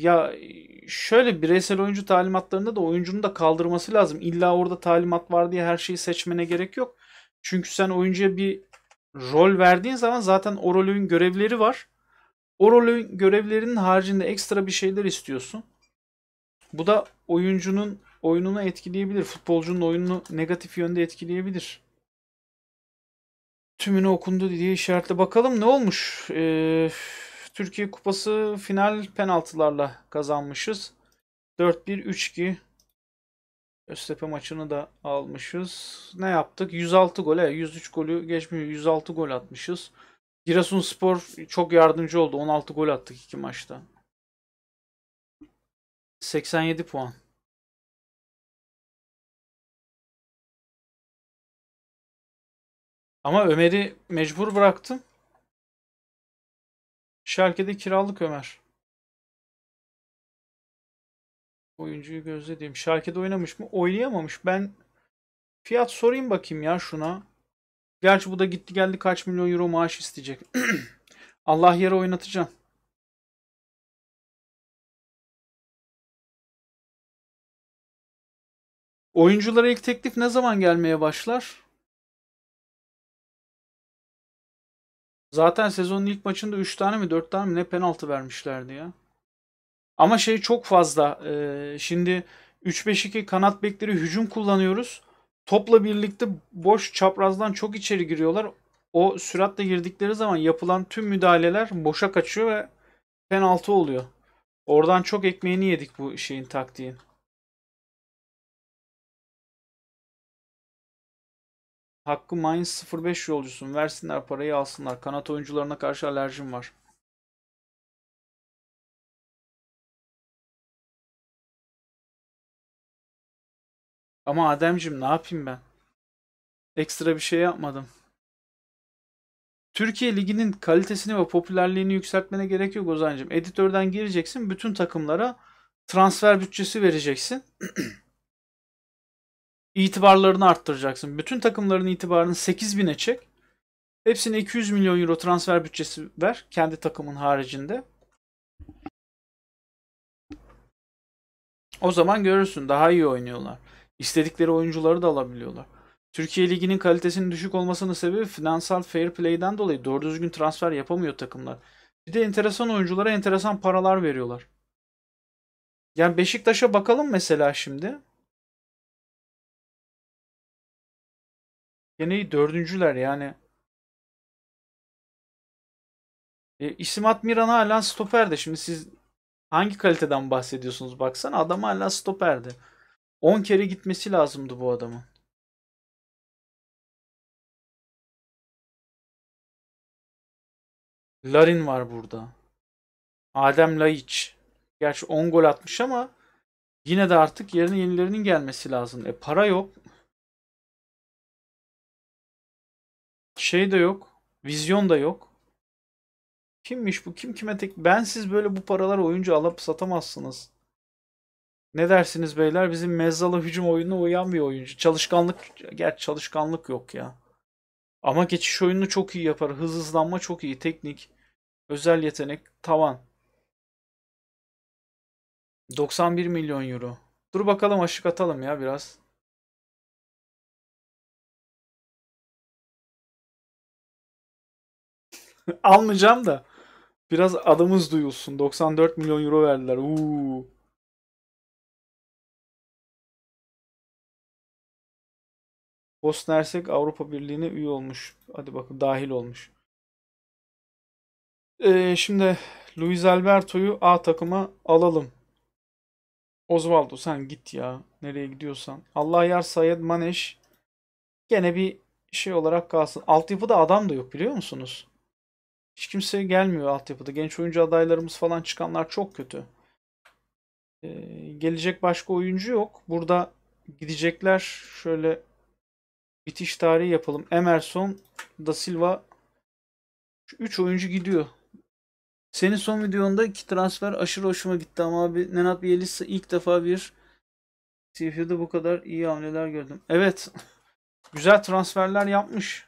ya şöyle bireysel oyuncu talimatlarında da oyuncunun da kaldırması lazım. İlla orada talimat var diye her şeyi seçmene gerek yok. Çünkü sen oyuncuya bir rol verdiğin zaman zaten o rolün görevleri var. O rolün görevlerinin haricinde ekstra bir şeyler istiyorsun. Bu da oyuncunun oyununu etkileyebilir. Futbolcunun oyununu negatif yönde etkileyebilir. Tümünü okundu diye işaretle bakalım ne olmuş. Ee, Türkiye Kupası final penaltılarla kazanmışız. 4-1-3-2 Öztepe maçını da almışız. Ne yaptık? 106 gole, 103 golü geçmiyor. 106 gol atmışız. Spor çok yardımcı oldu. 16 gol attık iki maçta. 87 puan. Ama Ömer'i mecbur bıraktım. Şarkede kiralık Ömer. Oyuncuyu gözlediğim. Şarkede oynamış mı? Oynayamamış. Ben fiyat sorayım bakayım ya şuna. Gerçi bu da gitti geldi kaç milyon euro maaş isteyecek. Allah yere oynatacağım. Oyunculara ilk teklif ne zaman gelmeye başlar? Zaten sezonun ilk maçında 3 tane mi 4 tane mi ne penaltı vermişlerdi ya. Ama şey çok fazla. Ee, şimdi 3-5-2 kanat bekleri hücum kullanıyoruz. Topla birlikte boş çaprazdan çok içeri giriyorlar. O süratle girdikleri zaman yapılan tüm müdahaleler boşa kaçıyor ve penaltı oluyor. Oradan çok ekmeğini yedik bu şeyin taktiğin. Hakkı minus 05 yolcusun. Versinler parayı alsınlar. Kanat oyuncularına karşı alerjim var. Ama Ademcim ne yapayım ben? Ekstra bir şey yapmadım. Türkiye Ligi'nin kalitesini ve popülerliğini yükseltmene gerek yok Ozan'cığım. Editörden gireceksin. Bütün takımlara transfer bütçesi vereceksin. itibarlarını arttıracaksın. Bütün takımların itibarını 8000'e çek. Hepsine 200 milyon euro transfer bütçesi ver. Kendi takımın haricinde. O zaman görürsün daha iyi oynuyorlar. İstedikleri oyuncuları da alabiliyorlar. Türkiye Ligi'nin kalitesinin düşük olmasının sebebi finansal fair play'den dolayı doğru düzgün transfer yapamıyor takımlar. Bir de enteresan oyunculara enteresan paralar veriyorlar. Yani Beşiktaş'a bakalım mesela şimdi. Gene iyi, dördüncüler yani. E, İsmat Miran halen stoperde. Şimdi siz hangi kaliteden bahsediyorsunuz baksana. Adam hala Stoper'de 10 kere gitmesi lazımdı bu adamın. Larin var burada. Adem Laiç. Gerçi 10 gol atmış ama yine de artık yerine yenilerinin gelmesi lazım. E para yok. Şey de yok. Vizyon da yok. Kimmiş bu? Kim kime tek? Ben siz böyle bu paralar oyuncu alıp satamazsınız. Ne dersiniz beyler? Bizim mezzalı hücum oyununa uyan bir oyuncu. Çalışkanlık, gerçi çalışkanlık yok ya. Ama geçiş oyununu çok iyi yapar. Hız hızlanma çok iyi. Teknik, özel yetenek, tavan. 91 milyon euro. Dur bakalım aşık atalım ya biraz. Almayacağım da. Biraz adımız duyulsun. 94 milyon euro verdiler. Uuu. Bosna Avrupa Birliği'ne üye olmuş. Hadi bakın dahil olmuş. Ee, şimdi Luis Alberto'yu A takıma alalım. Osvaldo sen git ya. Nereye gidiyorsan. Allah yar Sayed Maneş gene bir şey olarak kalsın. Altyapıda adam da yok biliyor musunuz? Hiç kimse gelmiyor altyapıda. Genç oyuncu adaylarımız falan çıkanlar çok kötü. Ee, gelecek başka oyuncu yok. Burada gidecekler. Şöyle bitiş tarihi yapalım. Emerson, Da Silva 3 oyuncu gidiyor. Senin son videonda iki transfer aşırı hoşuma gitti ama abi Nenad Bielitsa ilk defa bir CFU'da bu kadar iyi hamleler gördüm. Evet. Güzel transferler yapmış.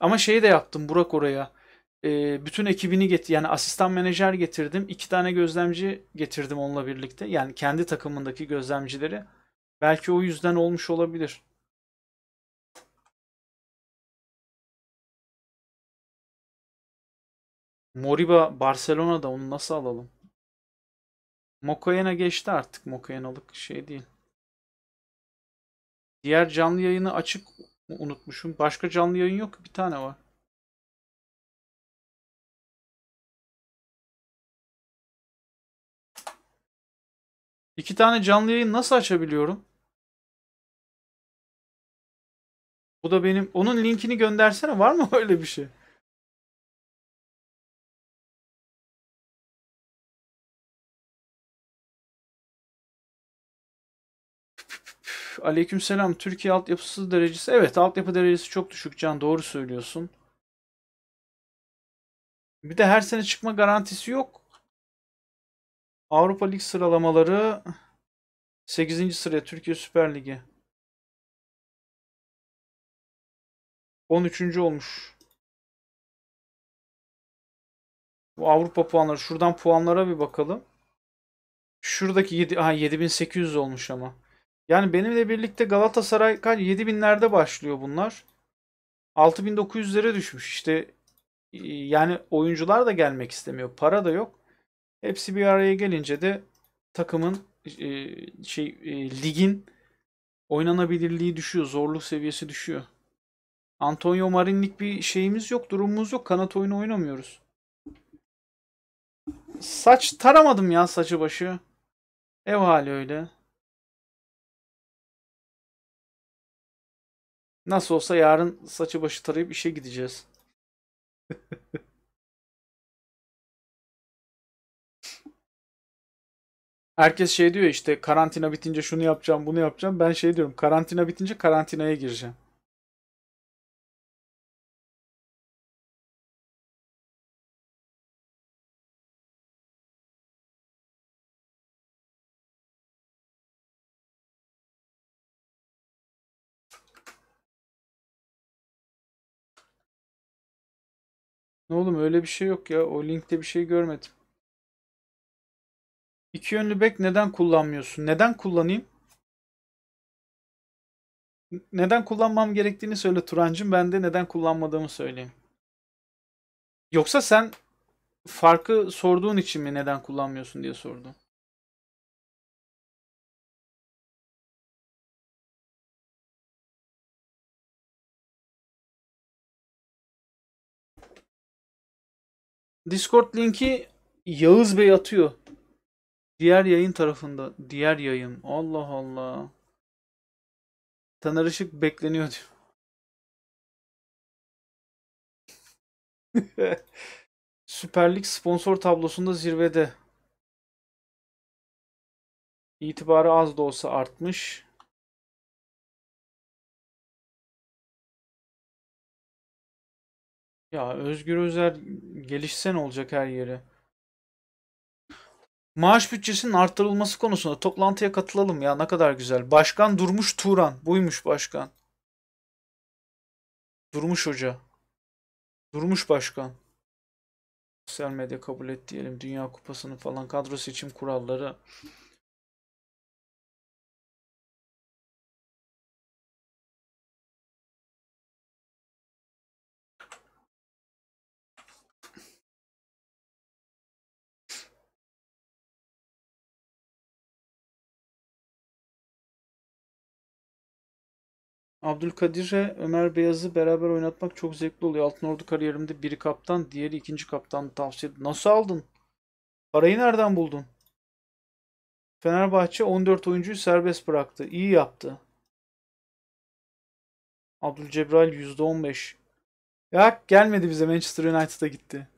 Ama şeyi de yaptım Burak oraya e, bütün ekibini get yani asistan menajer getirdim. iki tane gözlemci getirdim onunla birlikte. Yani kendi takımındaki gözlemcileri. Belki o yüzden olmuş olabilir. Moriba Barcelona'da onu nasıl alalım? Mokoyen'e geçti artık. Mokoyen'alık şey değil. Diğer canlı yayını açık unutmuşum. Başka canlı yayın yok. Bir tane var. İki tane canlı yayın nasıl açabiliyorum? Bu da benim. Onun linkini göndersene. Var mı öyle bir şey? Aleykümselam. Türkiye altyapısı derecesi. Evet, altyapı derecesi çok düşük Can. Doğru söylüyorsun. Bir de her sene çıkma garantisi yok. Avrupa Lig sıralamaları 8. sıraya Türkiye Süper Ligi. 13. olmuş. Bu Avrupa puanları. Şuradan puanlara bir bakalım. Şuradaki 7, aha 7800 olmuş ama. Yani benimle birlikte Galatasaray kaç 7000'lerde başlıyor bunlar. 6900'lere düşmüş. İşte yani oyuncular da gelmek istemiyor. Para da yok. Hepsi bir araya gelince de takımın e, şey e, ligin oynanabilirliği düşüyor, zorluk seviyesi düşüyor. Antonio Marinlik bir şeyimiz yok, durumumuz yok. Kanat oyunu oynamıyoruz. Saç taramadım ya saçı başı. Ev hali öyle. Nasıl olsa yarın saçı başı tarayıp işe gideceğiz. herkes şey diyor işte karantina bitince şunu yapacağım bunu yapacağım. Ben şey diyorum karantina bitince karantinaya gireceğim. Ne oğlum öyle bir şey yok ya. O linkte bir şey görmedim. İki yönlü bek neden kullanmıyorsun? Neden kullanayım? Neden kullanmam gerektiğini söyle Turancım. Ben de neden kullanmadığımı söyleyeyim. Yoksa sen farkı sorduğun için mi neden kullanmıyorsun diye sordum. Discord linki Yağız Bey atıyor. Diğer yayın tarafında. Diğer yayın. Allah Allah. Taner Işık bekleniyor diyor. Süper Lig sponsor tablosunda zirvede. İtibarı az da olsa artmış. Ya Özgür Özer gelişsen olacak her yere. Maaş bütçesinin arttırılması konusunda toplantıya katılalım ya ne kadar güzel. Başkan Durmuş Turan. Buymuş başkan. Durmuş Hoca. Durmuş Başkan. Sosyal medya kabul et diyelim. Dünya Kupası'nı falan kadro seçim kuralları. Abdülkadir'e Ömer Beyaz'ı beraber oynatmak çok zevkli oluyor. Altın Ordu kariyerimde biri kaptan, diğeri ikinci kaptan tavsiye. Nasıl aldın? Parayı nereden buldun? Fenerbahçe 14 oyuncuyu serbest bıraktı. İyi yaptı. Abdülcebrail %15. Ya gelmedi bize Manchester United'a gitti.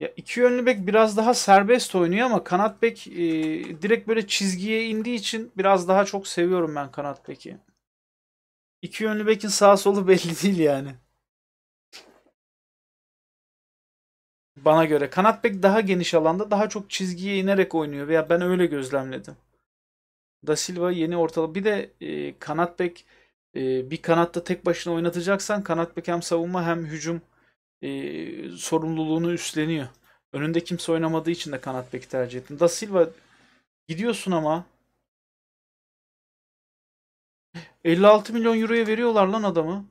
Ya iki yönlü bek biraz daha serbest oynuyor ama kanat bek e, direkt böyle çizgiye indiği için biraz daha çok seviyorum ben kanat beki. İki yönlü bekin sağ solu belli değil yani. Bana göre kanat bek daha geniş alanda daha çok çizgiye inerek oynuyor veya ben öyle gözlemledim. Da Silva yeni ortalık. Bir de e, kanat bek e, bir kanatta tek başına oynatacaksan kanat bek hem savunma hem hücum e, sorumluluğunu üstleniyor. Önünde kimse oynamadığı için de kanat bek tercih ettim. Da Silva gidiyorsun ama 56 milyon euroya veriyorlar lan adamı.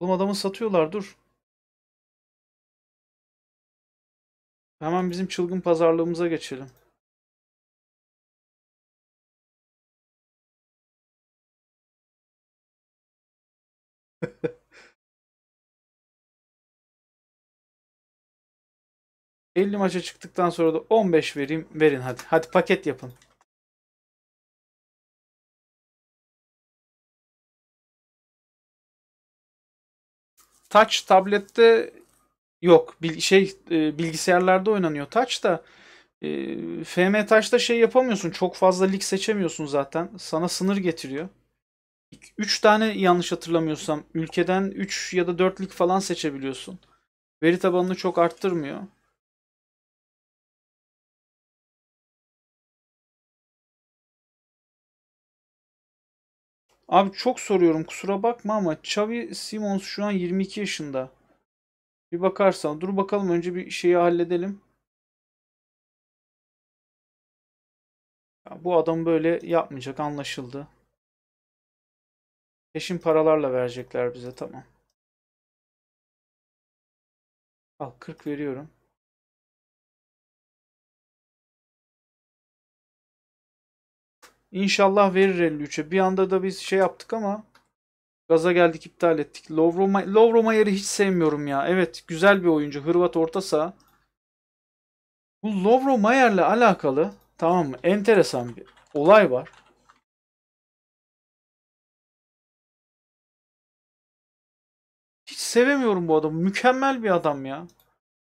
Oğlum adamı satıyorlar dur. Hemen bizim çılgın pazarlığımıza geçelim. 50 maça çıktıktan sonra da 15 vereyim. Verin hadi. Hadi paket yapın. Touch tablette yok. Bil şey e, bilgisayarlarda oynanıyor Touch da. E, FM Touch'ta şey yapamıyorsun. Çok fazla lig seçemiyorsun zaten. Sana sınır getiriyor. 3 tane yanlış hatırlamıyorsam ülkeden 3 ya da 4 lig falan seçebiliyorsun. Veri tabanını çok arttırmıyor. Abi çok soruyorum kusura bakma ama Xavi Simons şu an 22 yaşında. Bir bakarsan dur bakalım önce bir şeyi halledelim. Ya bu adam böyle yapmayacak anlaşıldı. Peşin paralarla verecekler bize tamam. Al 40 veriyorum. İnşallah verir 53'e. Bir anda da biz şey yaptık ama gaza geldik iptal ettik. Lovro Mayer'i hiç sevmiyorum ya. Evet güzel bir oyuncu. Hırvat orta saha. Bu Lovro Mayer'le alakalı tamam mı? Enteresan bir olay var. sevemiyorum bu adamı. Mükemmel bir adam ya.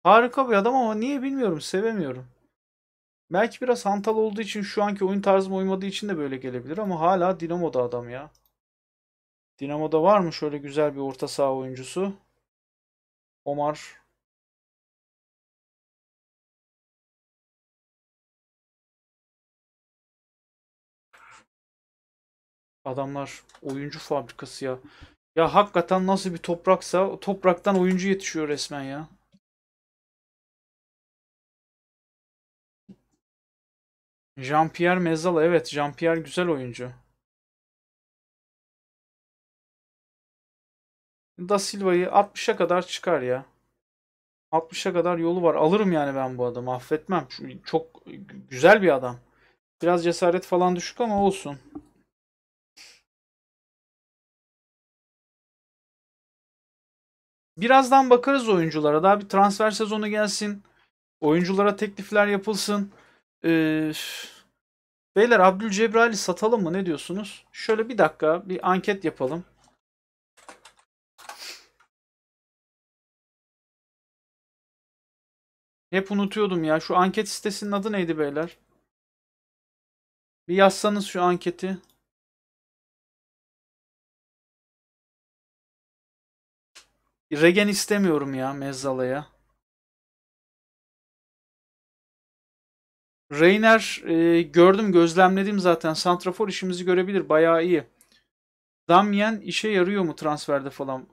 Harika bir adam ama niye bilmiyorum sevemiyorum. Belki biraz hantal olduğu için şu anki oyun tarzıma uymadığı için de böyle gelebilir ama hala Dinamo'da adam ya. Dinamo'da var mı şöyle güzel bir orta saha oyuncusu? Omar Adamlar oyuncu fabrikası ya. Ya hakikaten nasıl bir topraksa o topraktan oyuncu yetişiyor resmen ya. Jean-Pierre mezala, evet Jean-Pierre güzel oyuncu. Da Silva'yı 60'a kadar çıkar ya. 60'a kadar yolu var. Alırım yani ben bu adamı. Affetmem. Çok güzel bir adam. Biraz cesaret falan düşük ama olsun. Birazdan bakarız oyunculara. Daha bir transfer sezonu gelsin. Oyunculara teklifler yapılsın. Ee, beyler Abdül Cebrail'i satalım mı? Ne diyorsunuz? Şöyle bir dakika bir anket yapalım. Hep unutuyordum ya. Şu anket sitesinin adı neydi beyler? Bir yazsanız şu anketi. Regen istemiyorum ya Mezzala'ya. Reiner e, gördüm gözlemledim zaten. Santrafor işimizi görebilir bayağı iyi. Damien işe yarıyor mu transferde falan?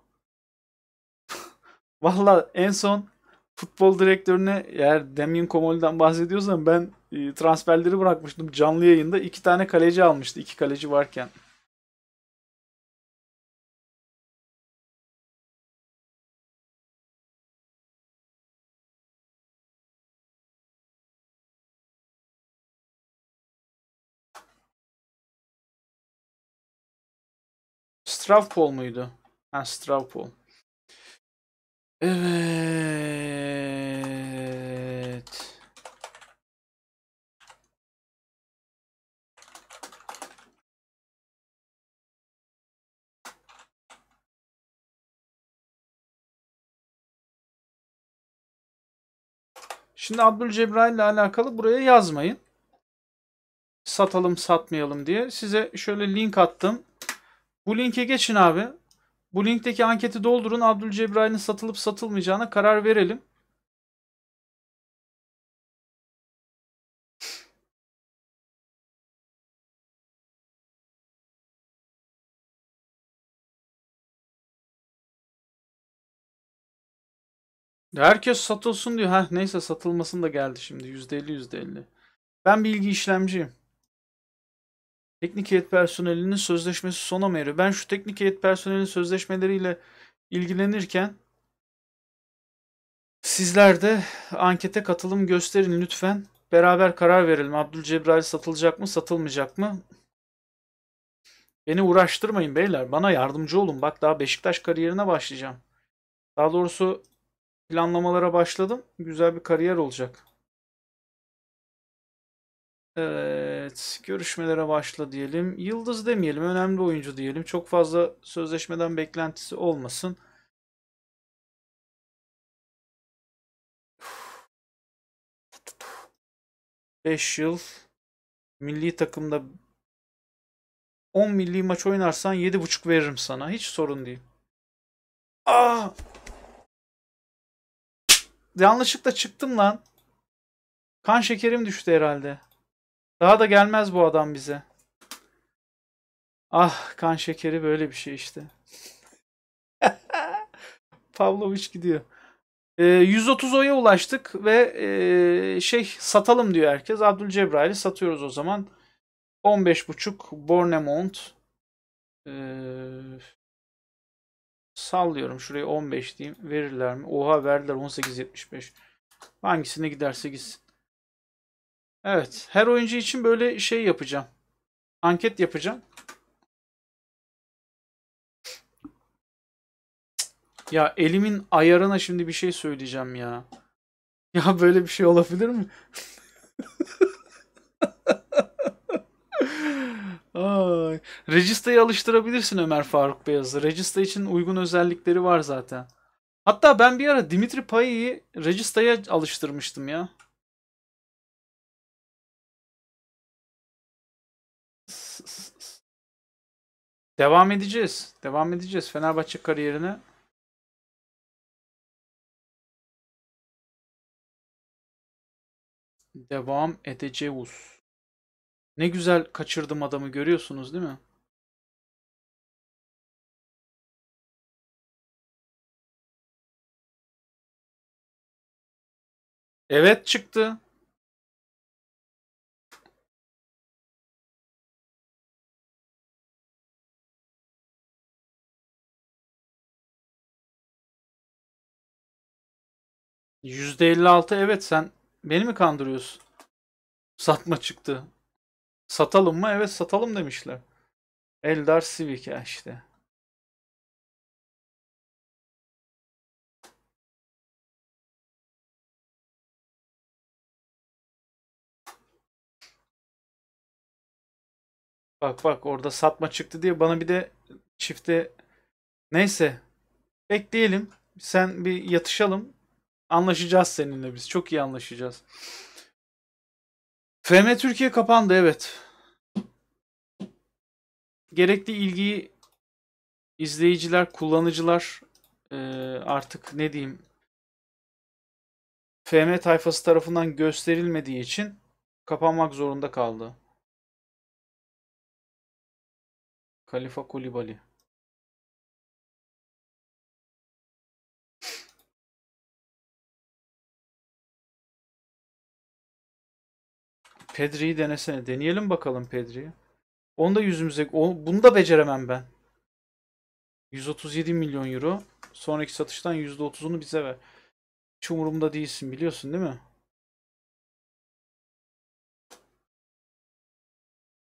Valla en son futbol direktörüne eğer Damien Komoli'den bahsediyorsan ben e, transferleri bırakmıştım canlı yayında. iki tane kaleci almıştı iki kaleci varken. Stravpol muydu? Ha Stravpol. Evet. Şimdi Abdülcebrail ile alakalı buraya yazmayın. Satalım satmayalım diye. Size şöyle link attım. Bu linke geçin abi. Bu linkteki anketi doldurun. Abdülcebrail'in satılıp satılmayacağına karar verelim. Herkes satılsın diyor. Heh, neyse satılmasın da geldi şimdi. %50 %50. Ben bilgi işlemciyim. Teknik heyet personelinin sözleşmesi sona mı eriyor? Ben şu teknik heyet personelinin sözleşmeleriyle ilgilenirken sizler de ankete katılım gösterin lütfen. Beraber karar verelim. Abdülcebrail satılacak mı, satılmayacak mı? Beni uğraştırmayın beyler. Bana yardımcı olun. Bak daha Beşiktaş kariyerine başlayacağım. Daha doğrusu planlamalara başladım. Güzel bir kariyer olacak. Evet, görüşmelere başla diyelim. Yıldız demeyelim, önemli oyuncu diyelim. Çok fazla sözleşmeden beklentisi olmasın. Beş yıl milli takımda 10 milli maç oynarsan 7.5 veririm sana. Hiç sorun değil. Aa! Ah! Yanlışlıkla çıktım lan. Kan şekerim düştü herhalde. Daha da gelmez bu adam bize. Ah kan şekeri böyle bir şey işte. Pavlovich gidiyor. E, ee, 130 oya ulaştık ve e, şey satalım diyor herkes. Abdul Abdülcebrail'i satıyoruz o zaman. 15.5 Bornemont. E, sallıyorum şuraya 15 diyeyim. Verirler mi? Oha verdiler 18.75. Hangisine giderse gitsin. Evet. Her oyuncu için böyle şey yapacağım. Anket yapacağım. Ya elimin ayarına şimdi bir şey söyleyeceğim ya. Ya böyle bir şey olabilir mi? Ay. Regista'yı alıştırabilirsin Ömer Faruk Beyaz'ı. Regista için uygun özellikleri var zaten. Hatta ben bir ara Dimitri Payı'yı Regista'ya alıştırmıştım ya. Devam edeceğiz. Devam edeceğiz Fenerbahçe kariyerine. Devam edeceğiz. Ne güzel kaçırdım adamı görüyorsunuz değil mi? Evet çıktı. %56 evet sen beni mi kandırıyorsun? Satma çıktı. Satalım mı? Evet satalım demişler. Eldar Sivik ya işte. Bak bak orada satma çıktı diye bana bir de çifte neyse bekleyelim. Sen bir yatışalım. Anlaşacağız seninle biz. Çok iyi anlaşacağız. FM Türkiye kapandı evet. Gerekli ilgiyi izleyiciler, kullanıcılar e, artık ne diyeyim FM tayfası tarafından gösterilmediği için kapanmak zorunda kaldı. Kalifa Kulibali. Pedri'yi denesene. Deneyelim bakalım Pedri'yi. Onu da yüzümüze... O, bunu da beceremem ben. 137 milyon euro. Sonraki satıştan %30'unu bize ver. Hiç umurumda değilsin biliyorsun değil mi?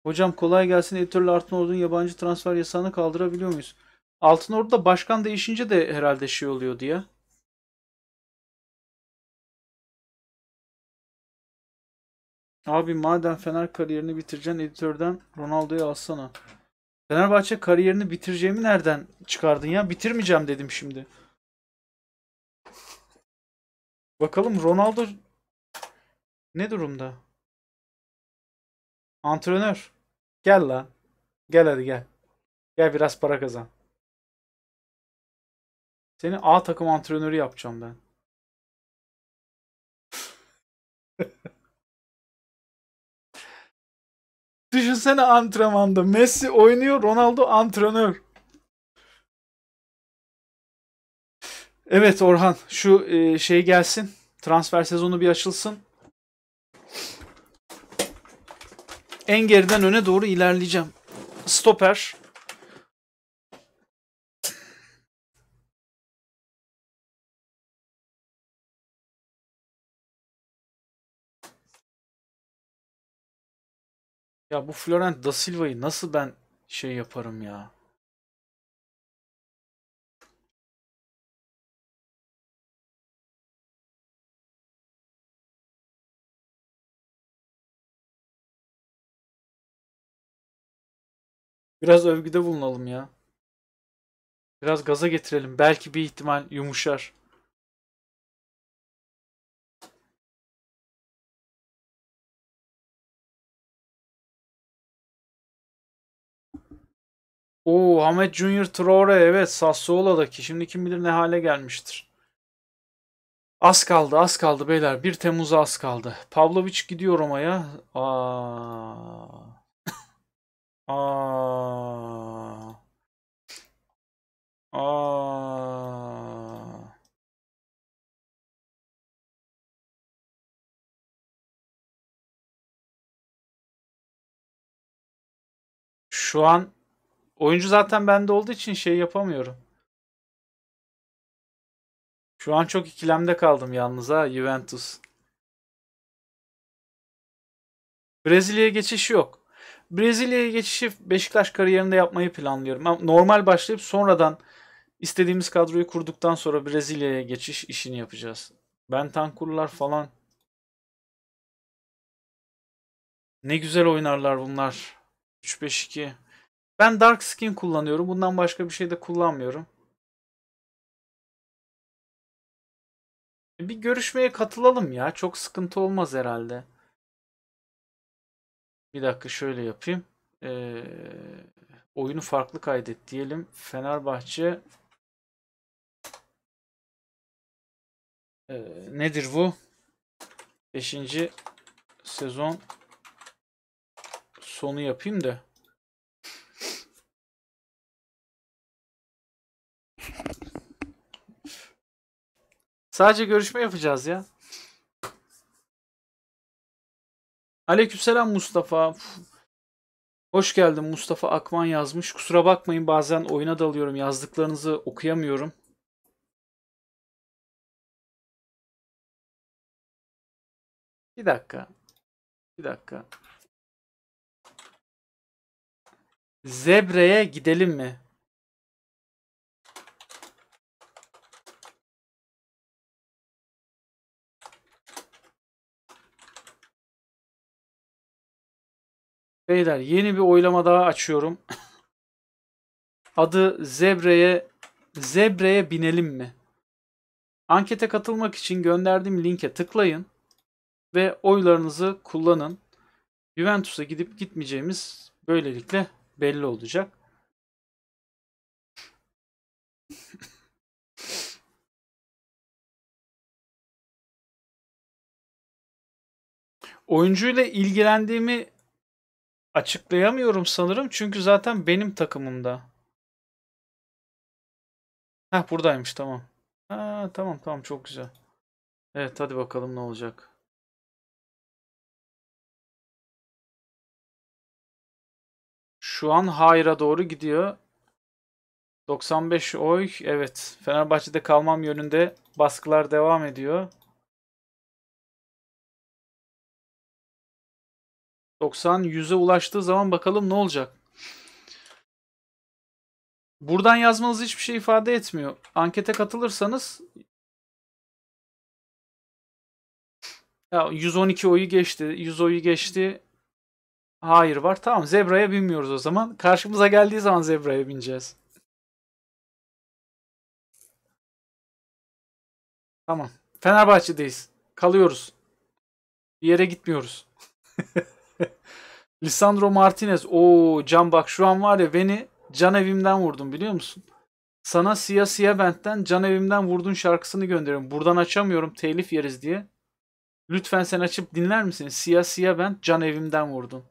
Hocam kolay gelsin. Editörle Altınordu'nun yabancı transfer yasağını kaldırabiliyor muyuz? Altınordu'da başkan değişince de herhalde şey oluyor diye. Abi madem Fener kariyerini bitireceksin editörden Ronaldo'yu alsana. Fenerbahçe kariyerini bitireceğimi nereden çıkardın ya? Bitirmeyeceğim dedim şimdi. Bakalım Ronaldo ne durumda? Antrenör. Gel la. Gel hadi gel. Gel biraz para kazan. Seni A takım antrenörü yapacağım ben. Düşünsene antrenmanda. Messi oynuyor, Ronaldo antrenör. Evet Orhan, şu e, şey gelsin. Transfer sezonu bir açılsın. En geriden öne doğru ilerleyeceğim. Stoper, Ya bu Florent da Silva'yı nasıl ben şey yaparım ya? Biraz övgüde bulunalım ya. Biraz gaza getirelim. Belki bir ihtimal yumuşar. Oo Ahmet Junior Traore evet Sassuolo'daki. Şimdi kim bilir ne hale gelmiştir. Az kaldı az kaldı beyler. 1 Temmuz az kaldı. Pavlovic gidiyor Roma'ya. Aa. Aa. Aa. Şu an Oyuncu zaten bende olduğu için şey yapamıyorum. Şu an çok ikilemde kaldım yalnız ha Juventus. Brezilya'ya geçiş yok. Brezilya'ya geçişi Beşiktaş kariyerinde yapmayı planlıyorum. Normal başlayıp sonradan istediğimiz kadroyu kurduktan sonra Brezilya'ya geçiş işini yapacağız. Bentankurlar falan. Ne güzel oynarlar bunlar. 3-5-2. Ben dark skin kullanıyorum. Bundan başka bir şey de kullanmıyorum. Bir görüşmeye katılalım ya. Çok sıkıntı olmaz herhalde. Bir dakika şöyle yapayım. Ee, oyunu farklı kaydet diyelim. Fenerbahçe ee, nedir bu? Beşinci sezon sonu yapayım da. Sadece görüşme yapacağız ya. Aleykümselam Mustafa. Hoş geldin Mustafa Akman yazmış. Kusura bakmayın bazen oyuna dalıyorum. Yazdıklarınızı okuyamıyorum. Bir dakika. Bir dakika. Zebre'ye gidelim mi? Beyler yeni bir oylama daha açıyorum. Adı Zebre'ye Zebre'ye binelim mi? Ankete katılmak için gönderdiğim linke tıklayın ve oylarınızı kullanın. Juventus'a gidip gitmeyeceğimiz böylelikle belli olacak. Oyuncuyla ilgilendiğimi Açıklayamıyorum sanırım çünkü zaten benim takımımda. Ha buradaymış tamam. Ha tamam tamam çok güzel. Evet hadi bakalım ne olacak. Şu an hayra doğru gidiyor. 95 oy evet Fenerbahçe'de kalmam yönünde baskılar devam ediyor. 90 100'e ulaştığı zaman bakalım ne olacak. Buradan yazmanız hiçbir şey ifade etmiyor. Ankete katılırsanız ya 112 oyu geçti, 100 oyu geçti. Hayır var. Tamam zebraya binmiyoruz o zaman. Karşımıza geldiği zaman zebraya bineceğiz. Tamam. Fenerbahçe'deyiz. Kalıyoruz. Bir yere gitmiyoruz. Lisandro Martinez. o can bak şu an var ya beni can evimden vurdun biliyor musun? Sana Siyah Siyah Bent'ten Can Evimden Vurdun şarkısını gönderiyorum. Buradan açamıyorum telif yeriz diye. Lütfen sen açıp dinler misin? Siyah Siyah Bent Can Evimden Vurdun.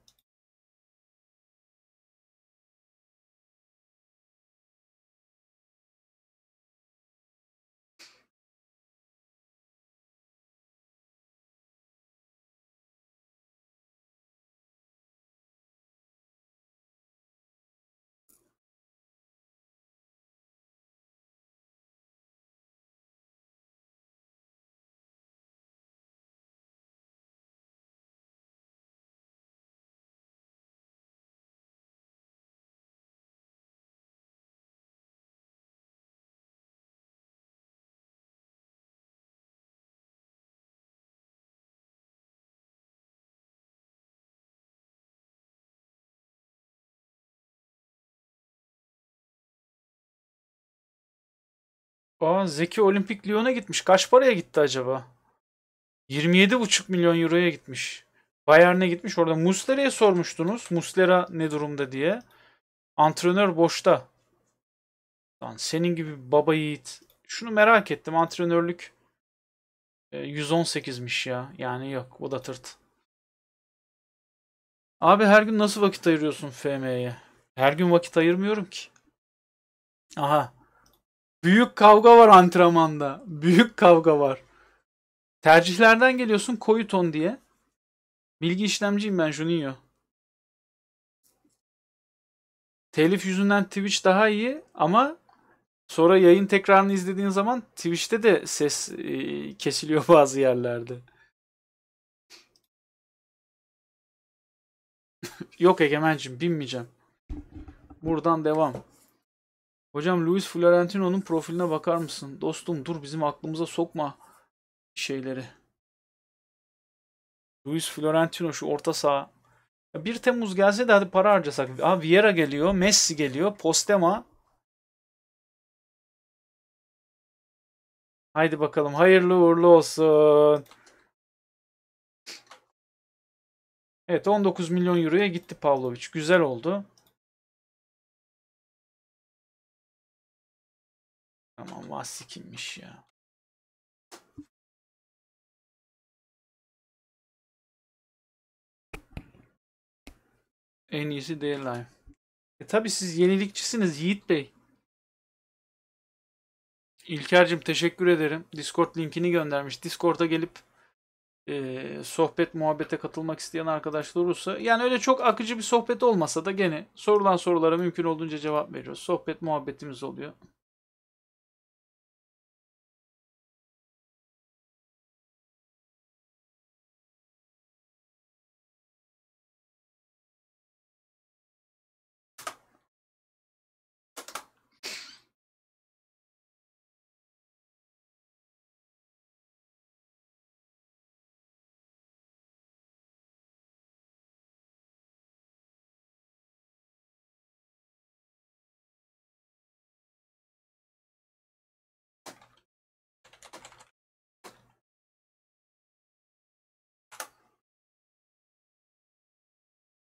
Aa Zeki Olimpik Lyon'a gitmiş. Kaç paraya gitti acaba? 27,5 milyon euroya gitmiş. Bayern'e gitmiş. Orada Muslera'ya sormuştunuz. Muslera ne durumda diye. Antrenör boşta. Lan senin gibi baba yiğit. Şunu merak ettim. Antrenörlük 118'miş e, ya. Yani yok. O da tırt. Abi her gün nasıl vakit ayırıyorsun FM'ye? Her gün vakit ayırmıyorum ki. Aha. Büyük kavga var antrenmanda. Büyük kavga var. Tercihlerden geliyorsun koyu ton diye. Bilgi işlemciyim ben Juninho. Telif yüzünden Twitch daha iyi ama sonra yayın tekrarını izlediğin zaman Twitch'te de ses e, kesiliyor bazı yerlerde. Yok Egemen'cim binmeyeceğim. Buradan devam. Hocam Luis Florentino'nun profiline bakar mısın? Dostum dur bizim aklımıza sokma şeyleri. Luis Florentino şu orta saha. 1 Temmuz gelse de hadi para harcasak. Aa, Vieira geliyor, Messi geliyor, Postema. Haydi bakalım hayırlı uğurlu olsun. Evet 19 milyon euroya gitti Pavlovic. Güzel oldu. Aman vasi kimmiş ya. En iyisi değil live. E tabi siz yenilikçisiniz Yiğit Bey. İlker'cim teşekkür ederim. Discord linkini göndermiş. Discord'a gelip e, sohbet muhabbete katılmak isteyen arkadaşlar olursa. Yani öyle çok akıcı bir sohbet olmasa da gene sorulan sorulara mümkün olduğunca cevap veriyoruz. Sohbet muhabbetimiz oluyor.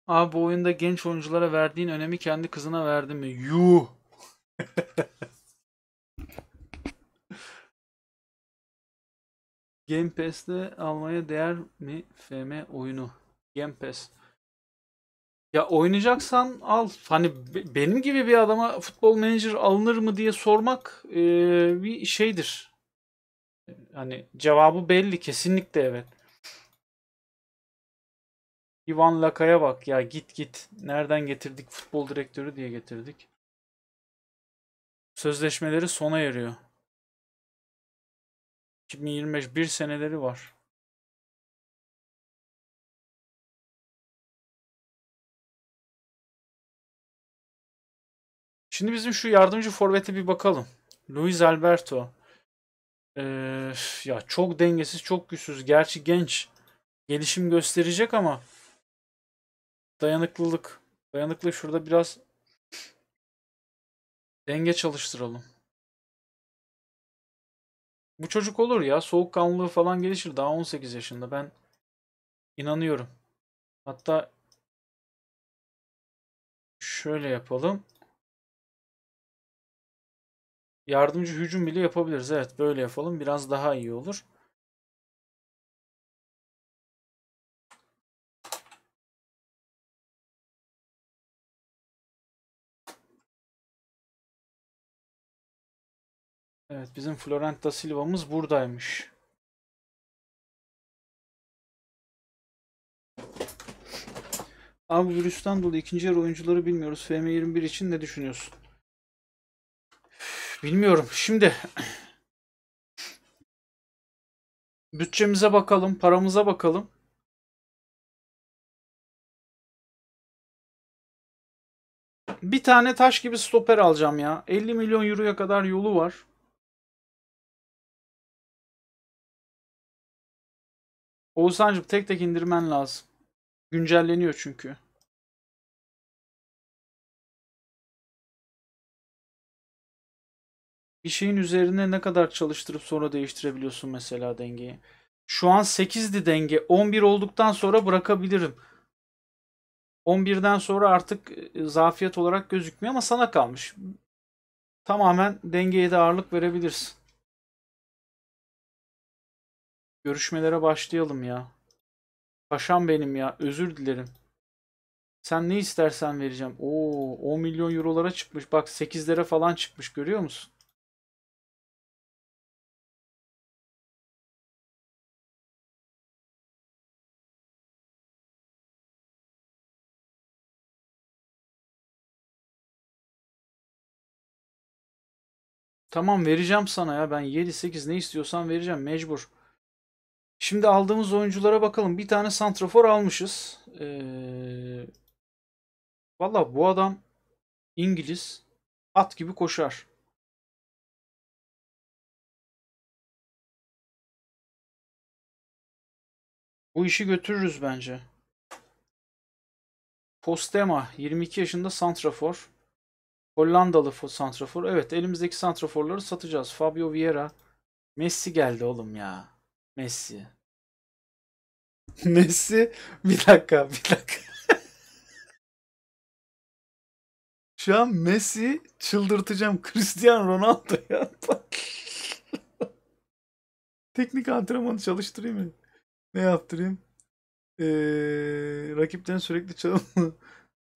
Abi bu oyunda genç oyunculara verdiğin önemi kendi kızına verdin mi? Yuh! Game Pass'te almaya değer mi FM oyunu? Game Pass. Ya oynayacaksan al. Hani benim gibi bir adama futbol manager alınır mı diye sormak ee, bir şeydir. Hani cevabı belli kesinlikle evet. Ivan Laka'ya bak ya git git. Nereden getirdik futbol direktörü diye getirdik. Sözleşmeleri sona eriyor. 2025 bir seneleri var. Şimdi bizim şu yardımcı forvete bir bakalım. Luis Alberto. Ee, ya çok dengesiz, çok güçsüz. Gerçi genç. Gelişim gösterecek ama Dayanıklılık. dayanıklılık şurada biraz denge çalıştıralım. Bu çocuk olur ya. Soğukkanlılığı falan gelişir. Daha 18 yaşında. Ben inanıyorum. Hatta şöyle yapalım. Yardımcı hücum bile yapabiliriz. Evet böyle yapalım. Biraz daha iyi olur. Evet bizim Florent da Silva'mız buradaymış. Abi virüsten dolayı ikinci yarı oyuncuları bilmiyoruz. FM21 için ne düşünüyorsun? Bilmiyorum. Şimdi bütçemize bakalım, paramıza bakalım. Bir tane taş gibi stoper alacağım ya. 50 milyon euroya kadar yolu var. Oğuzhan'cım tek tek indirmen lazım. Güncelleniyor çünkü. Bir şeyin üzerine ne kadar çalıştırıp sonra değiştirebiliyorsun mesela dengeyi. Şu an 8'di denge. 11 olduktan sonra bırakabilirim. 11'den sonra artık e, zafiyet olarak gözükmüyor ama sana kalmış. Tamamen dengeye de ağırlık verebilirsin. Görüşmelere başlayalım ya. Paşam benim ya. Özür dilerim. Sen ne istersen vereceğim. Oo, 10 milyon eurolara çıkmış. Bak 8'lere falan çıkmış görüyor musun? Tamam vereceğim sana ya. Ben 7-8 ne istiyorsan vereceğim. Mecbur. Şimdi aldığımız oyunculara bakalım. Bir tane santrafor almışız. Ee, Valla bu adam İngiliz at gibi koşar. Bu işi götürürüz bence. Postema 22 yaşında santrafor. Hollandalı santrafor. Evet elimizdeki santraforları satacağız. Fabio Vieira. Messi geldi oğlum ya. Messi. Messi bir dakika bir dakika. Şu an Messi çıldırtacağım Cristiano Ronaldo ya. Teknik antrenmanı çalıştırayım mı? Ne yaptırayım? Ee, rakipten sürekli çalım.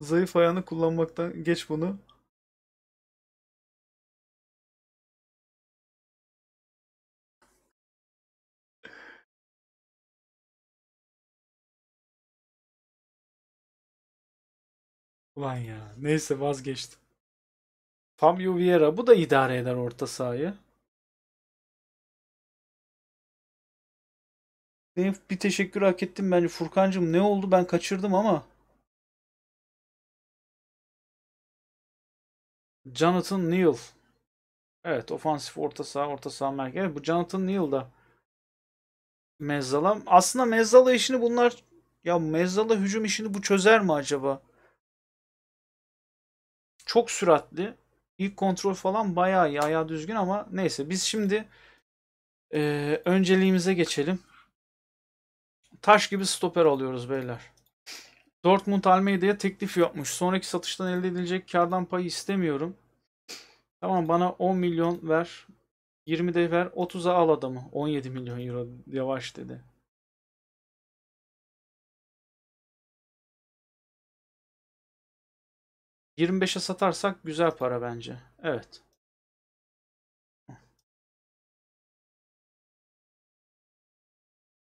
Zayıf ayağını kullanmaktan geç bunu. Ulan ya. Neyse vazgeçtim. Fabio Vieira bu da idare eder orta sahayı. Benim bir teşekkür hak ettim bence. Furkancığım ne oldu ben kaçırdım ama. Jonathan Neal. Evet ofansif orta saha orta saha merkez. Evet, bu Jonathan Neal da Mezzala. Aslında Mezzala işini bunlar ya Mezzala hücum işini bu çözer mi acaba? Çok süratli. İlk kontrol falan bayağı iyi. Ayağı düzgün ama neyse. Biz şimdi e, önceliğimize geçelim. Taş gibi stoper alıyoruz beyler. Dortmund Almeida'ya teklif yapmış. Sonraki satıştan elde edilecek kardan payı istemiyorum. Tamam bana 10 milyon ver. 20 de ver. 30'a al adamı. 17 milyon euro yavaş dedi. 25'e satarsak güzel para bence. Evet.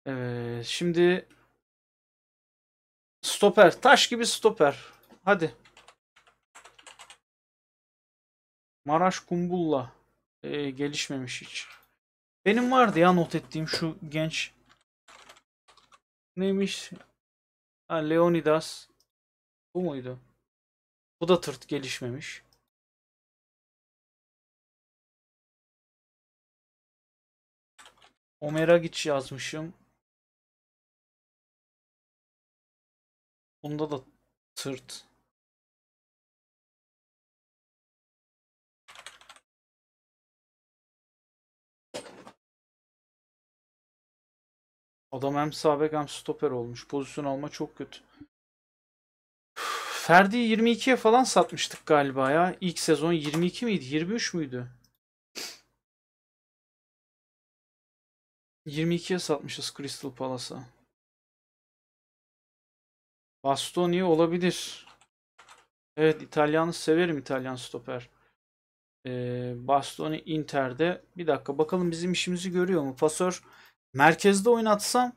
Evet. Şimdi stoper. Taş gibi stoper. Hadi. Maraş Kumbulla. Ee, gelişmemiş hiç. Benim vardı ya not ettiğim şu genç. Neymiş? Ha, Leonidas. Bu muydu? Bu da tırt gelişmemiş. Omera Giç yazmışım. Bunda da tırt. Adam hem sabek hem stoper olmuş. Pozisyon alma çok kötü. Ferdi 22'ye falan satmıştık galiba ya. İlk sezon 22 miydi? 23 müydü? 22'ye satmışız Crystal Palace'a. Bastoni olabilir. Evet İtalyan'ı severim İtalyan stoper. Ee, Bastoni Inter'de. Bir dakika bakalım bizim işimizi görüyor mu? Pasör merkezde oynatsam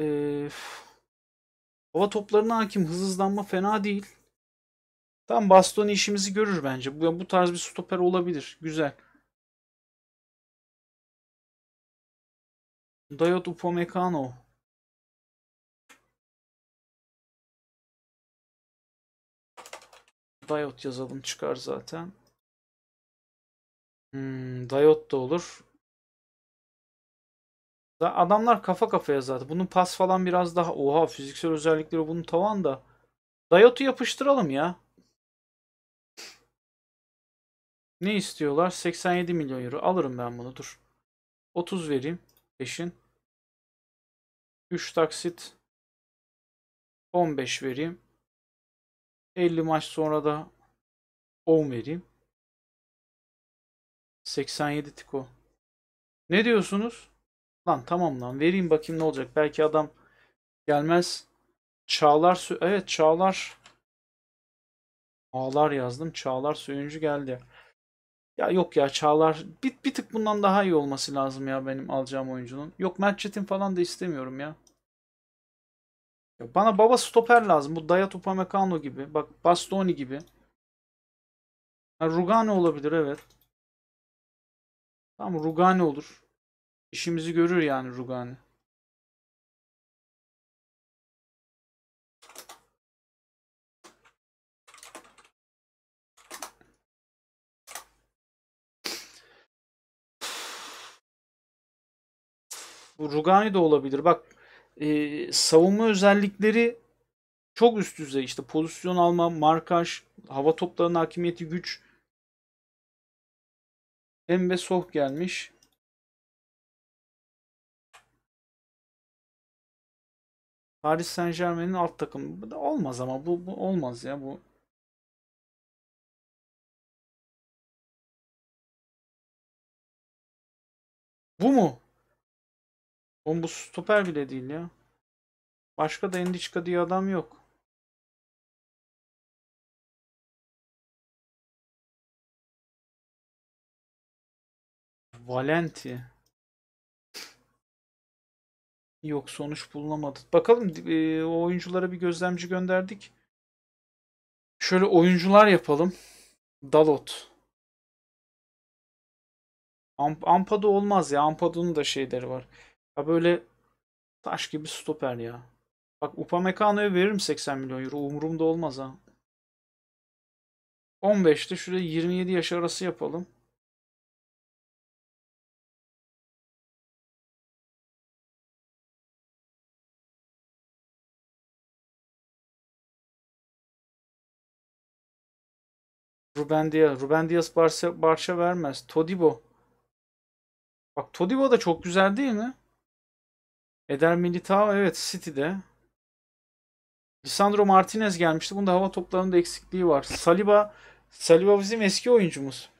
ee, hava toplarına hakim hız hızlanma fena değil. Tam Bastoni işimizi görür bence. Bu, bu tarz bir stoper olabilir. Güzel. Dayot Upamecano. Dayot yazalım çıkar zaten. Hmm, Dayot da olur. Adamlar kafa kafaya zaten. Bunun pas falan biraz daha... Oha fiziksel özellikleri bunun tavan da. Dayot'u yapıştıralım ya. Ne istiyorlar? 87 milyon euro. Alırım ben bunu. Dur. 30 vereyim. Peşin. 3 taksit. 15 vereyim. 50 maç sonra da 10 vereyim. 87 tiko. Ne diyorsunuz? Lan tamam lan vereyim bakayım ne olacak. Belki adam gelmez. Çağlar evet Çağlar Ağlar yazdım. Çağlar Söyüncü geldi. Ya yok ya Çağlar bir, bir tık bundan daha iyi olması lazım ya benim alacağım oyuncunun. Yok Mertçetin falan da istemiyorum ya. ya. Bana baba stoper lazım. Bu Dayat Upamecano gibi. Bak Bastoni gibi. Ha, Rugani olabilir evet. Tamam Rugani olur. İşimizi görür yani Rugani. Rugani de olabilir. Bak e, savunma özellikleri çok üst düzey. İşte pozisyon alma, markaj, hava toplarının hakimiyeti, güç. Pembe Soh gelmiş. Paris Saint Germain'in alt takımı. olmaz ama bu, bu olmaz ya bu. Bu mu? Oğlum bu stoper bile değil ya. Başka da Endişka diye adam yok. Valenti. Yok sonuç bulunamadı. Bakalım e, o oyunculara bir gözlemci gönderdik. Şöyle oyuncular yapalım. Dalot. Amp Ampado olmaz ya. Ampado'nun da şeyleri var. Ya böyle taş gibi stoper ya. Bak Upamecano'ya veririm 80 milyon euro. Umurumda olmaz ha. 15'te şuraya 27 yaş arası yapalım. Ruben Diaz. Ruben Diaz Barça, Barça vermez. Todibo. Bak Todibo da çok güzel değil mi? Eder Militao evet City'de. Lisandro Martinez gelmişti. Bunda hava toplarında eksikliği var. Saliba Saliba bizim eski oyuncumuz.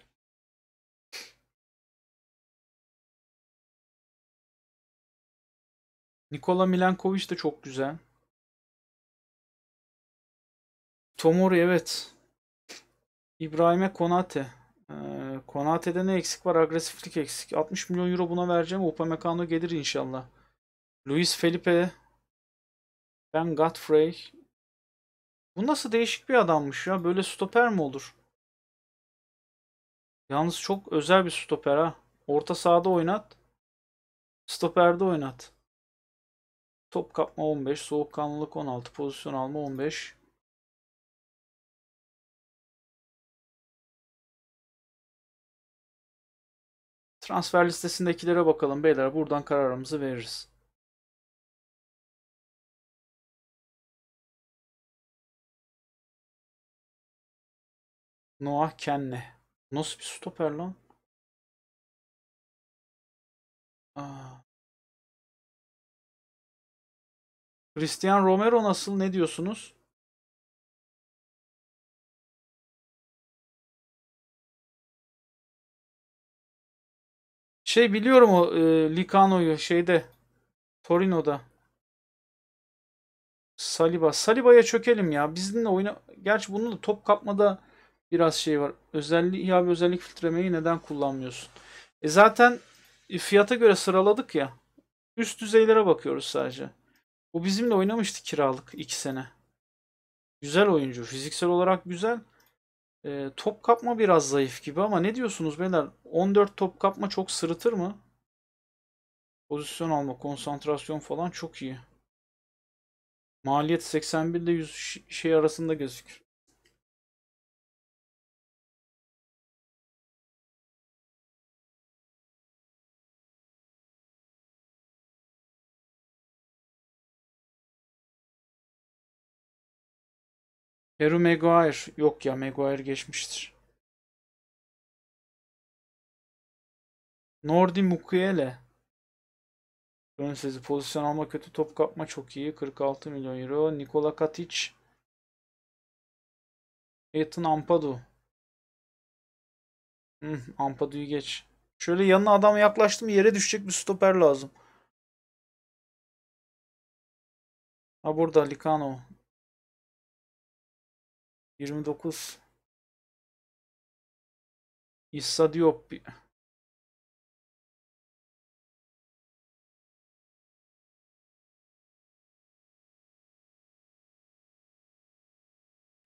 Nikola Milankovic de çok güzel. Tomori evet. İbrahim'e Konate. Ee, Konate'de ne eksik var? Agresiflik eksik. 60 milyon euro buna vereceğim. Upamecano gelir inşallah. Luis Felipe, Ben Godfrey. Bu nasıl değişik bir adammış ya? Böyle stoper mi olur? Yalnız çok özel bir stoper ha. Orta sahada oynat. Stoperde oynat. Top kapma 15, soğukkanlılık 16, pozisyon alma 15. Transfer listesindekilere bakalım beyler. Buradan kararımızı veririz. Noah Kenle. Nasıl bir stoper lan? Aa. Christian Romero nasıl? Ne diyorsunuz? Şey biliyorum o e, Licano'yu şeyde Torino'da. Saliba. Saliba'ya çökelim ya. Bizimle oyna... Gerçi bunu da top kapmada biraz şey var. Özellik ya bir özellik filtremeyi neden kullanmıyorsun? E zaten e, fiyata göre sıraladık ya. Üst düzeylere bakıyoruz sadece. Bu bizimle oynamıştı kiralık 2 sene. Güzel oyuncu. Fiziksel olarak güzel. E, top kapma biraz zayıf gibi ama ne diyorsunuz beyler? 14 top kapma çok sırıtır mı? Pozisyon alma, konsantrasyon falan çok iyi. Maliyet 81 ile 100 şey arasında gözüküyor. Harry Maguire. Yok ya Maguire geçmiştir. Nordi Mukiele. Ön sezi pozisyon alma kötü top kapma çok iyi. 46 milyon euro. Nikola Katic. Ethan Ampadu. Hmm, Ampadu'yu geç. Şöyle yanına adam yaklaştım yere düşecek bir stoper lazım. Ha burada Likano. 29 İssa Diop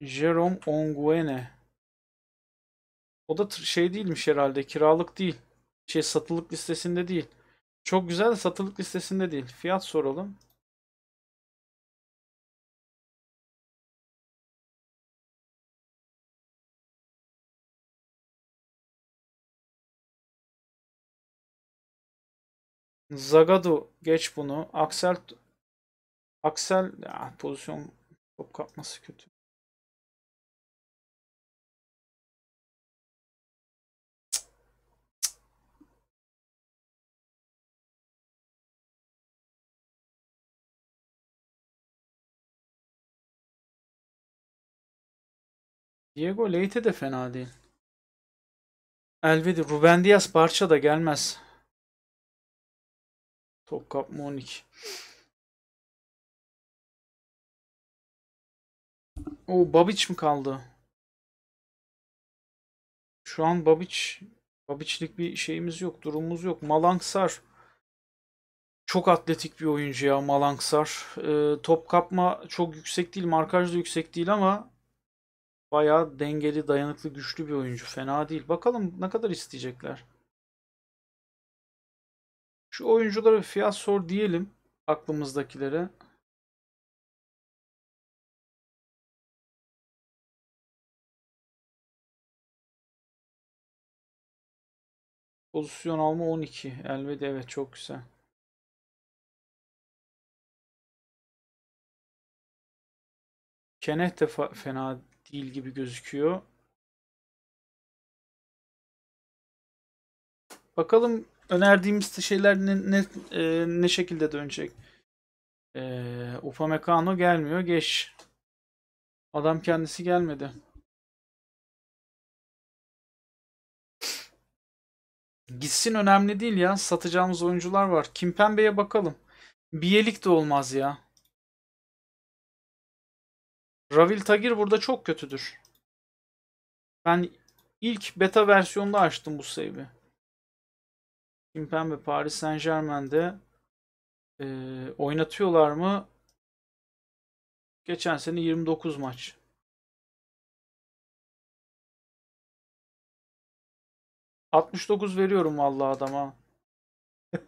Jerome Onguene O da şey değilmiş herhalde kiralık değil. Şey satılık listesinde değil. Çok güzel de satılık listesinde değil. Fiyat soralım. Zagadu geç bunu. Axel Axel ya, pozisyon top kapması kötü. Diego Leite de fena değil. Elvedi Ruben Diaz parça da gelmez. Top kapma 12. O Babic mi kaldı? Şu an Babic Babic'lik bir şeyimiz yok, durumumuz yok. Malangsar çok atletik bir oyuncu ya Malangsar. E, top kapma çok yüksek değil, markaj da yüksek değil ama bayağı dengeli, dayanıklı, güçlü bir oyuncu. Fena değil. Bakalım ne kadar isteyecekler. Şu oyunculara fiyat sor diyelim aklımızdakilere. Pozisyon alma 12. Elvedi evet çok güzel. Keneh de fena değil gibi gözüküyor. Bakalım önerdiğimiz şeyler ne, ne, e, ne şekilde dönecek? E, Upamecano gelmiyor. Geç. Adam kendisi gelmedi. Gitsin önemli değil ya. Satacağımız oyuncular var. Kimpembe'ye bakalım. Biyelik de olmaz ya. Ravil Tagir burada çok kötüdür. Ben ilk beta versiyonda açtım bu save'i. Kimpembe Paris Saint Germain'de e, oynatıyorlar mı? Geçen sene 29 maç. ...69 veriyorum vallahi adama.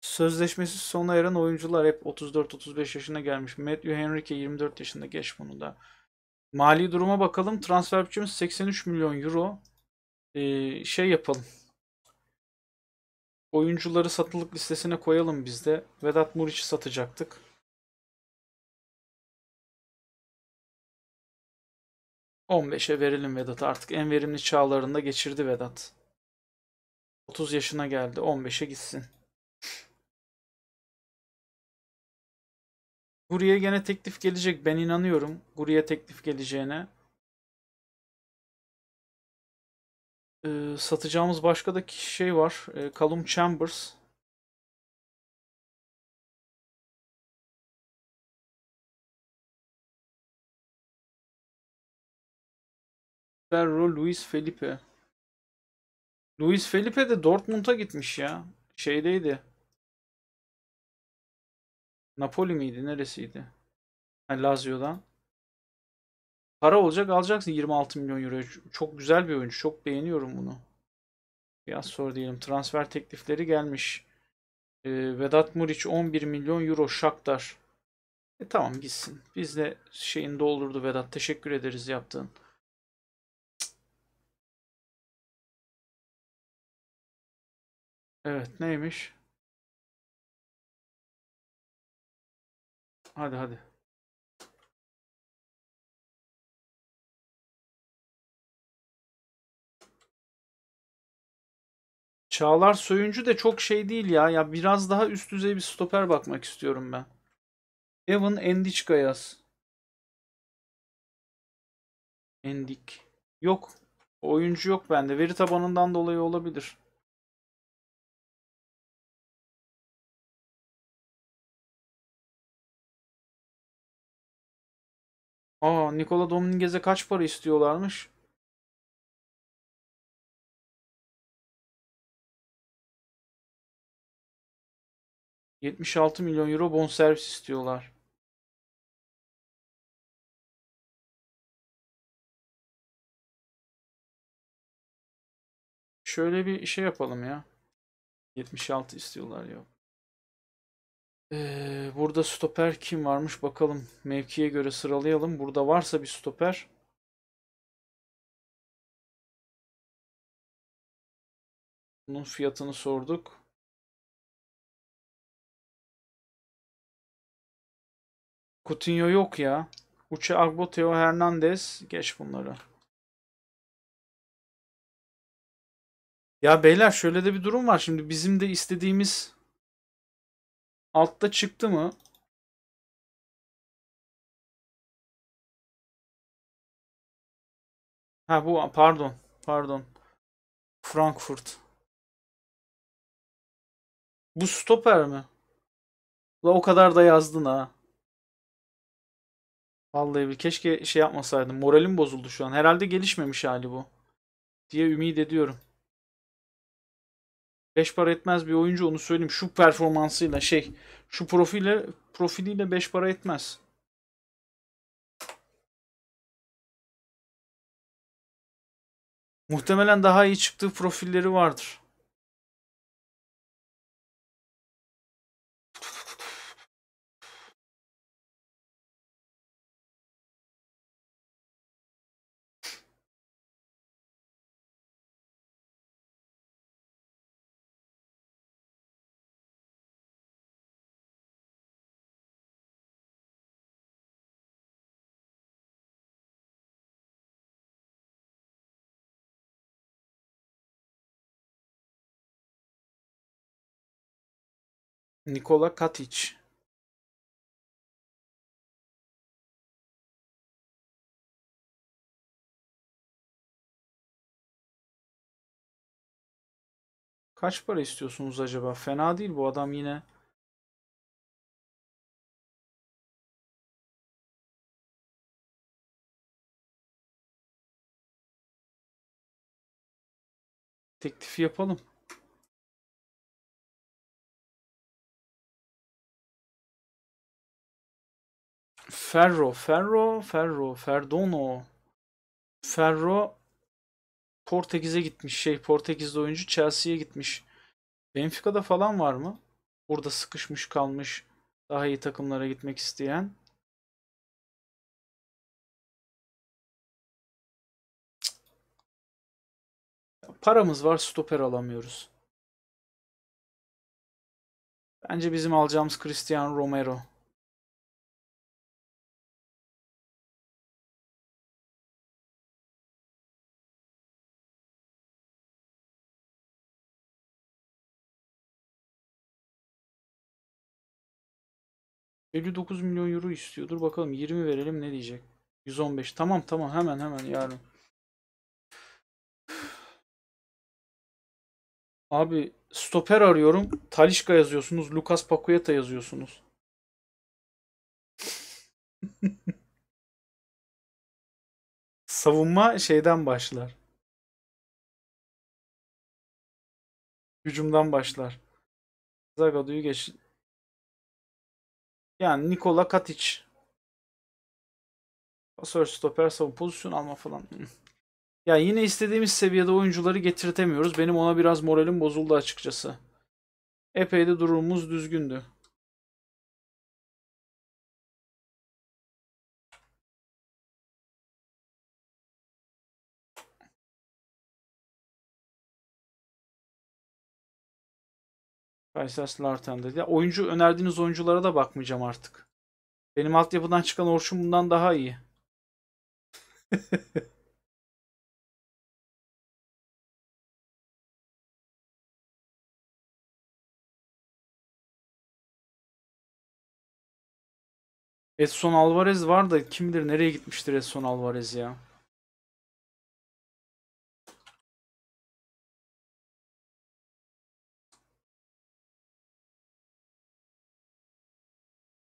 Sözleşmesi sona eren oyuncular hep 34-35 yaşına gelmiş. Matthew Henrique 24 yaşında geç bunu da. Mali duruma bakalım. Transfer bütçemiz 83 milyon euro. Ee, şey yapalım. Oyuncuları satılık listesine koyalım biz de. Vedat Muriç'i satacaktık. ...15'e verelim Vedat'a. Artık en verimli çağlarında geçirdi Vedat. 30 yaşına geldi. 15'e gitsin. Guru'ya gene teklif gelecek. Ben inanıyorum Guru'ya teklif geleceğine. Ee, satacağımız başka da şey var. Ee, Callum Chambers. Ferro Luis Felipe. Luis Felipe de Dortmund'a gitmiş ya. Şeydeydi. Napoli miydi? Neresiydi? Yani Lazio'dan. Para olacak alacaksın 26 milyon euro. Çok güzel bir oyuncu. Çok beğeniyorum bunu. Biraz sonra diyelim. Transfer teklifleri gelmiş. Ee, Vedat Muriç 11 milyon euro Shakhtar. E tamam gitsin. Biz de şeyini doldurdu Vedat. Teşekkür ederiz yaptığın. Evet neymiş? Hadi hadi. Çağlar Söyüncü de çok şey değil ya. Ya biraz daha üst düzey bir stoper bakmak istiyorum ben. Evan Endic yaz. Endik. Yok. Oyuncu yok bende. Veri tabanından dolayı olabilir. Aa Nikola Dominguez'e kaç para istiyorlarmış? ...76 milyon euro bonservis istiyorlar. Şöyle bir şey yapalım ya. 76 istiyorlar yok. Ee, burada stoper kim varmış bakalım. Mevkiye göre sıralayalım. Burada varsa bir stoper. Bunun fiyatını sorduk. Coutinho yok ya. Uche Agbo, Theo Hernandez. Geç bunları. Ya beyler şöyle de bir durum var. Şimdi bizim de istediğimiz Altta çıktı mı? Ha bu pardon. Pardon. Frankfurt. Bu stoper mi? La o kadar da yazdın ha. Vallahi bir keşke şey yapmasaydım. Moralim bozuldu şu an. Herhalde gelişmemiş hali bu. Diye ümit ediyorum. 5 para etmez bir oyuncu onu söyleyeyim. Şu performansıyla şey şu profile profiliyle 5 para etmez. Muhtemelen daha iyi çıktığı profilleri vardır. Nikola Katic. Kaç para istiyorsunuz acaba? Fena değil bu adam yine. Teklifi yapalım. Ferro, Ferro, Ferro, Ferdono. Ferro Portekiz'e gitmiş. Şey Portekiz'de oyuncu Chelsea'ye gitmiş. Benfica'da falan var mı? Burada sıkışmış kalmış. Daha iyi takımlara gitmek isteyen. Paramız var stoper alamıyoruz. Bence bizim alacağımız Cristiano Romero. 59 milyon euro istiyordur. Bakalım 20 verelim ne diyecek. 115. Tamam tamam hemen hemen yarın. Abi stoper arıyorum. Talişka yazıyorsunuz. Lucas Paqueta yazıyorsunuz. Savunma şeyden başlar. Hücumdan başlar. Zagaduyu geç yani Nikola Katic. Pasör, stoper, savun, pozisyon alma falan. ya yine istediğimiz seviyede oyuncuları getirtemiyoruz. Benim ona biraz moralim bozuldu açıkçası. Epey de durumumuz düzgündü. Kaysers Larten dedi. Oyuncu önerdiğiniz oyunculara da bakmayacağım artık. Benim altyapıdan çıkan Orçun bundan daha iyi. Edson Alvarez var da kim bilir nereye gitmiştir Edson Alvarez ya.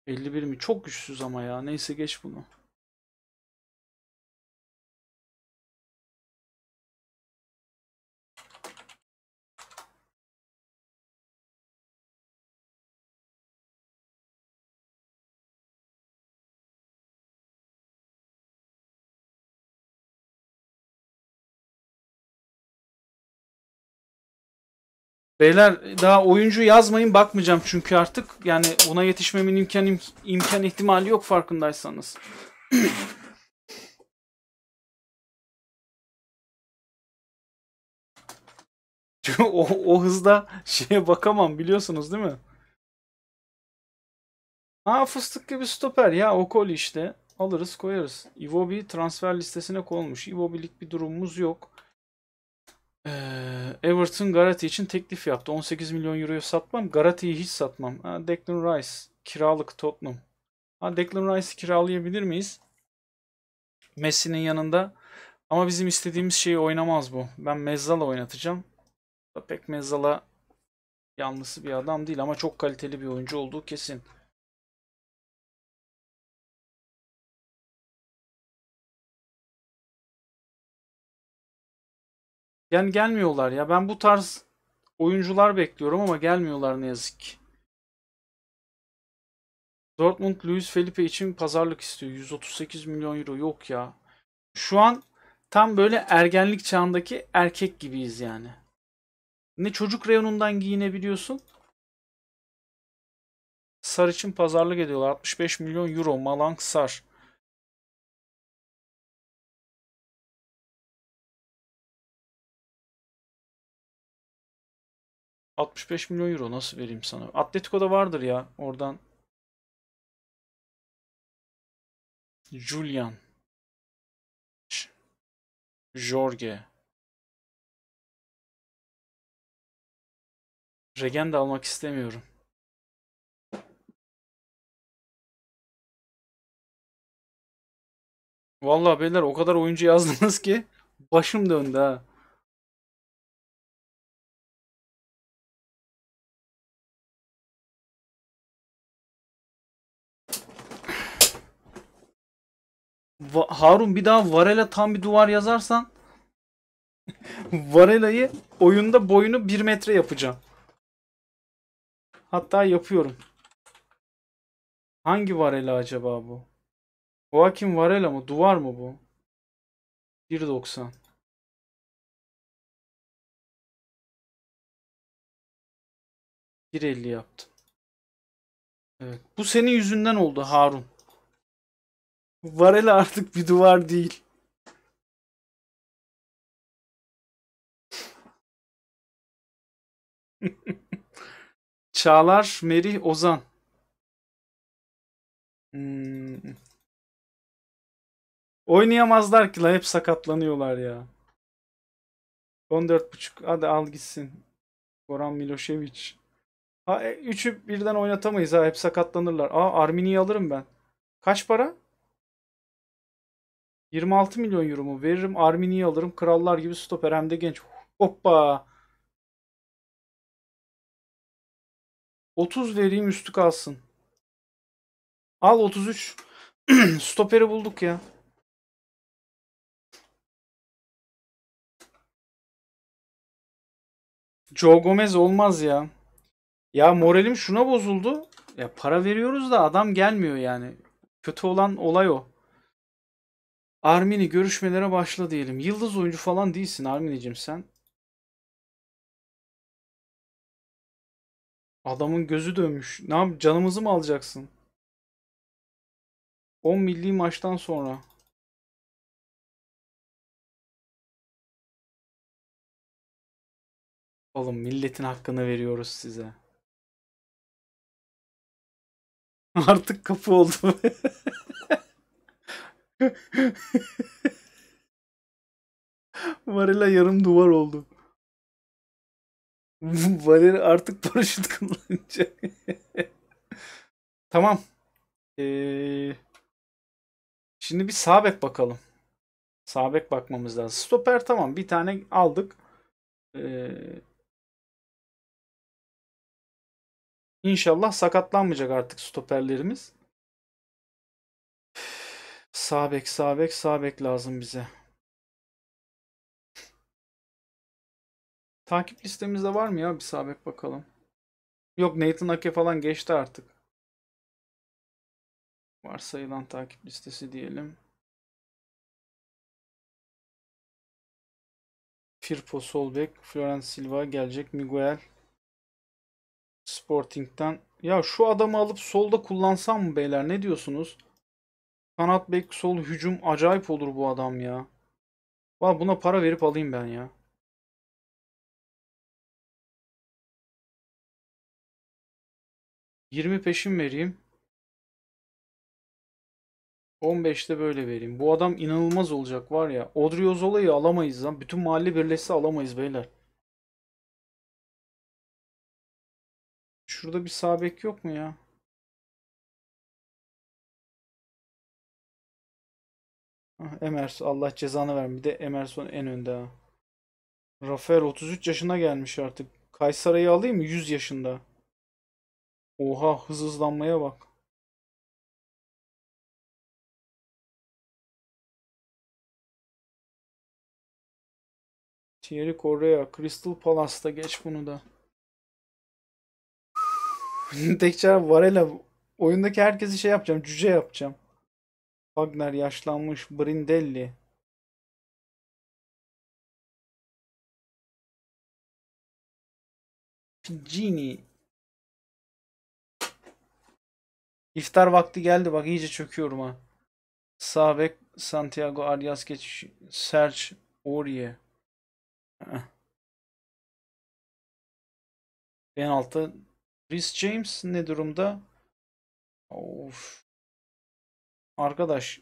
51 mi? Çok güçsüz ama ya. Neyse geç bunu. Beyler daha oyuncu yazmayın bakmayacağım çünkü artık yani ona yetişmemin imkan im, imkan ihtimali yok farkındaysanız. o, o hızda şeye bakamam biliyorsunuz değil mi? Ha fıstık gibi stoper ya o kol işte. Alırız koyarız. Iwobi transfer listesine konmuş. Iwobi'lik bir durumumuz yok. Ee, Everton Garati için teklif yaptı. 18 milyon euroya satmam. Garati'yi hiç satmam. Ha, Declan Rice. Kiralık Tottenham. Ha, Declan Rice'i kiralayabilir miyiz? Messi'nin yanında. Ama bizim istediğimiz şeyi oynamaz bu. Ben Mezzal'a oynatacağım. Pek Mezzal'a yanlısı bir adam değil ama çok kaliteli bir oyuncu olduğu kesin. Yani gelmiyorlar ya. Ben bu tarz oyuncular bekliyorum ama gelmiyorlar ne yazık ki. Dortmund Luis Felipe için pazarlık istiyor. 138 milyon euro yok ya. Şu an tam böyle ergenlik çağındaki erkek gibiyiz yani. Ne çocuk reyonundan giyinebiliyorsun. Sar için pazarlık ediyorlar. 65 milyon euro Malang Sar. 65 milyon euro nasıl vereyim sana? Atletico'da vardır ya oradan. Julian. Jorge. Regen de almak istemiyorum. Vallahi beyler o kadar oyuncu yazdınız ki başım döndü ha. Harun bir daha Varela tam bir duvar yazarsan Varela'yı oyunda boyunu 1 metre yapacağım. Hatta yapıyorum. Hangi Varela acaba bu? Joaquin Varela mı? Duvar mı bu? 1.90 1.50 yaptım. Evet. Bu senin yüzünden oldu Harun. Varela artık bir duvar değil. Çağlar, Merih, Ozan. Hmm. Oynayamazlar ki la hep sakatlanıyorlar ya. 14.5 hadi al gitsin. Goran Milošević. Ha, e, üçü birden oynatamayız ha hep sakatlanırlar. Aa Armini'yi alırım ben. Kaç para? 26 milyon euro mu? Veririm Armini'yi alırım. Krallar gibi stoper hem de genç. Hoppa. 30 vereyim üstü kalsın. Al 33. Stoperi bulduk ya. Joe Gomez olmaz ya. Ya moralim şuna bozuldu. Ya para veriyoruz da adam gelmiyor yani. Kötü olan olay o. Armini görüşmelere başla diyelim. Yıldız oyuncu falan değilsin Armini'cim sen. Adamın gözü dönmüş. Ne yap? Canımızı mı alacaksın? 10 milli maçtan sonra. Oğlum milletin hakkını veriyoruz size. Artık kapı oldu. Varela yarım duvar oldu. Valeri artık paraşüt kullanacak. tamam. Ee, şimdi bir sağ bek bakalım. Sağ bek bakmamız lazım. Stoper tamam. Bir tane aldık. Ee, inşallah sakatlanmayacak artık stoperlerimiz. Sağ bek, sağ bek, sağ bek lazım bize. Takip listemizde var mı ya? Bir sağ bek bakalım. Yok Nathan Ake falan geçti artık. Varsayılan takip listesi diyelim. Firpo Solbek, Florent Silva gelecek. Miguel Sporting'den. Ya şu adamı alıp solda kullansam mı beyler? Ne diyorsunuz? Kanat bek sol hücum acayip olur bu adam ya. Valla buna para verip alayım ben ya. Yirmi peşin vereyim. 15'te böyle vereyim. Bu adam inanılmaz olacak var ya. Odriozola'yı alamayız lan. Bütün mahalle birleşse alamayız beyler. Şurada bir sabek yok mu ya? Emerson Allah cezanı vermiş. Bir de Emerson en önde ha. Rafael 33 yaşına gelmiş artık. Kaysaray'ı alayım mı? 100 yaşında. Oha hız hızlanmaya bak. Thierry Correa, Crystal Palace'da geç bunu da. Tekrar Varela oyundaki herkesi şey yapacağım, cüce yapacağım. Wagner yaşlanmış Brindelli. Gini. İftar vakti geldi bak iyice çöküyorum ha. Sabek Santiago Arias geçiş. Serge Aurier. Penaltı. Chris James ne durumda? Of. Arkadaş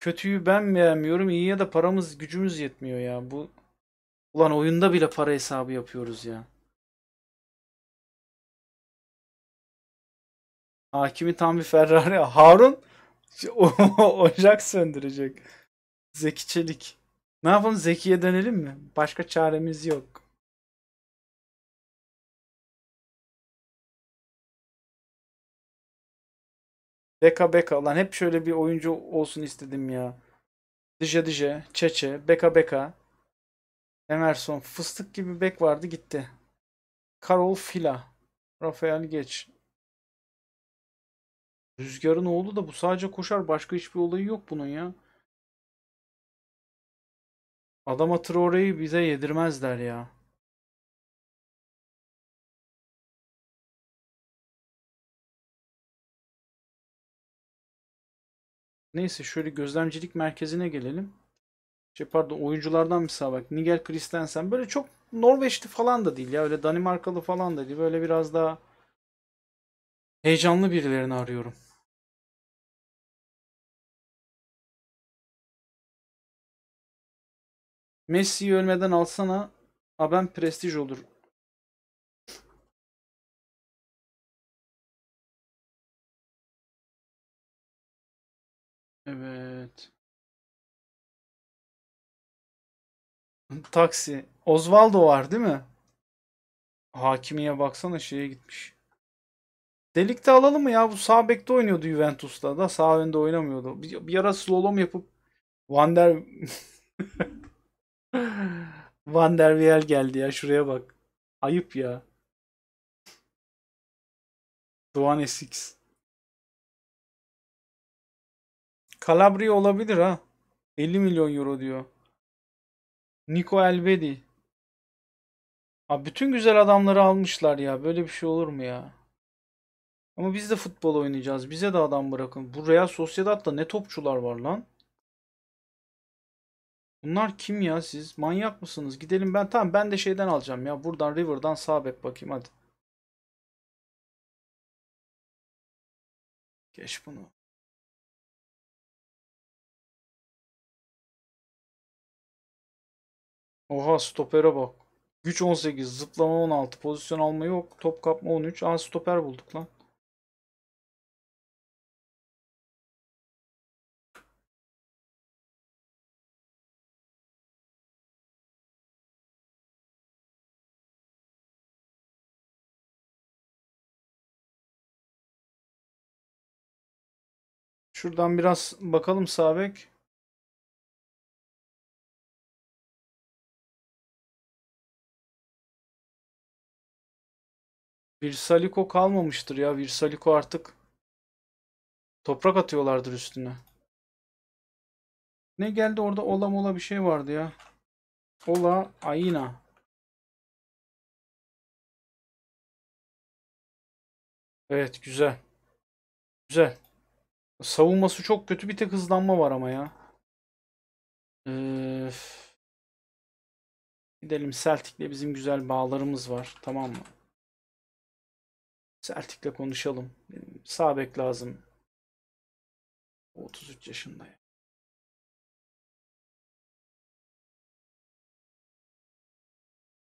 kötüyü ben beğenmiyorum. İyiye de paramız gücümüz yetmiyor ya. Bu ulan oyunda bile para hesabı yapıyoruz ya. Hakimi tam bir Ferrari. Harun ocak söndürecek. Zeki Çelik. Ne yapalım Zeki'ye dönelim mi? Başka çaremiz yok. Beka Beka. Lan hep şöyle bir oyuncu olsun istedim ya. Dije Dije, Çeçe, Beka Beka. Emerson. Fıstık gibi bek vardı gitti. Karol Fila. Rafael Geç. Rüzgarın oğlu da bu sadece koşar. Başka hiçbir olayı yok bunun ya. Adama Traore'yi bize yedirmezler ya. Neyse şöyle gözlemcilik merkezine gelelim. Şey pardon oyunculardan mesela bak Nigel Christensen böyle çok Norveçli falan da değil ya öyle Danimarkalı falan da değil böyle biraz daha heyecanlı birilerini arıyorum. Messi'yi ölmeden alsana Aben prestij olur. Evet. Taksi. Osvaldo var değil mi? Hakimiye baksana şeye gitmiş. Delikte alalım mı ya? Bu sağ bekte oynuyordu Juventus'ta da. Sağ önde oynamıyordu. Bir, bir ara slalom yapıp Wander der... Van der Viel geldi ya. Şuraya bak. Ayıp ya. Doğan Esix. Calabria olabilir ha. 50 milyon euro diyor. Nico Elvedi. Abi bütün güzel adamları almışlar ya. Böyle bir şey olur mu ya? Ama biz de futbol oynayacağız. Bize de adam bırakın. Bu Real Sociedad'da ne topçular var lan? Bunlar kim ya siz? Manyak mısınız? Gidelim ben tamam ben de şeyden alacağım ya. Buradan River'dan sağ bakayım hadi. Geç bunu. Oha stopere bak. Güç 18, zıplama 16, pozisyon alma yok, top kapma 13. Aa stoper bulduk lan. Şuradan biraz bakalım Sabek. Virsaliko kalmamıştır ya. Virsaliko artık toprak atıyorlardır üstüne. Ne geldi orada ola mola bir şey vardı ya. Ola Aina. Evet güzel. Güzel. Savunması çok kötü. Bir tek hızlanma var ama ya. Ee, gidelim Celtic'le bizim güzel bağlarımız var. Tamam mı? Celtic'le konuşalım. Benim sağ bek lazım. 33 yaşındayım.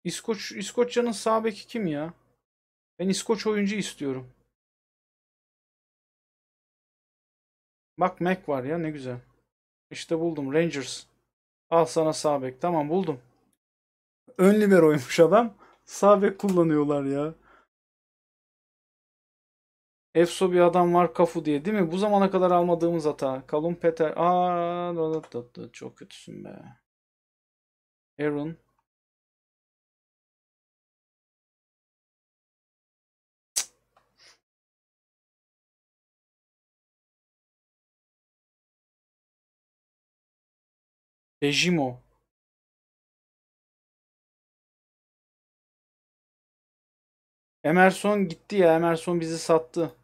İskoç İskoçya'nın sağ beki kim ya? Ben İskoç oyuncu istiyorum. Bak Mac var ya ne güzel. İşte buldum Rangers. Al sana sağ bek. Tamam buldum. Ön oymuş adam. Sağ bek kullanıyorlar ya. Efso bir adam var Kafu diye değil mi? Bu zamana kadar almadığımız hata. Kalum Peter. Aa, çok kötüsün be. Aaron. Bejimo. Emerson gitti ya. Emerson bizi sattı.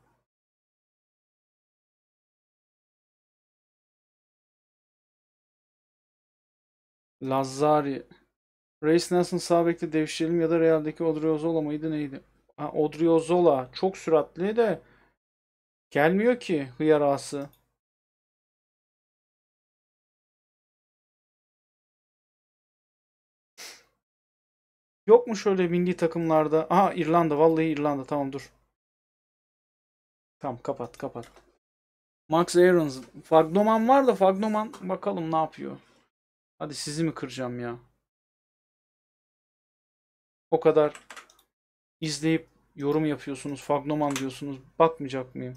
Lazzari, Reis Nelson sağ bekte devşirelim ya da Real'deki Odriozola mıydı neydi? Ha, Odriozola çok süratli de gelmiyor ki hıyarası. Yok mu şöyle milli takımlarda? Aha İrlanda vallahi İrlanda tamam dur. Tamam kapat kapat. Max Aarons. Fagnoman var da Fagnoman bakalım ne yapıyor. Hadi sizi mi kıracağım ya? O kadar izleyip yorum yapıyorsunuz. Fagnoman diyorsunuz. Bakmayacak mıyım?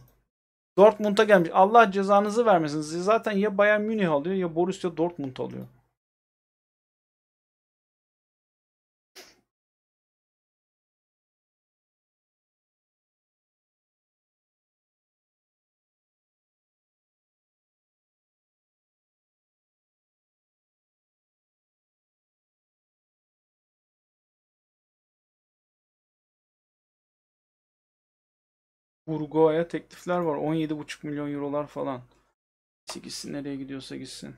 Dortmund'a gelmiş. Allah cezanızı vermesin. Zaten ya Bayern Münih alıyor ya Borussia Dortmund alıyor. Uruguay'a teklifler var. 17,5 milyon eurolar falan. Gitsin nereye gidiyorsa gitsin.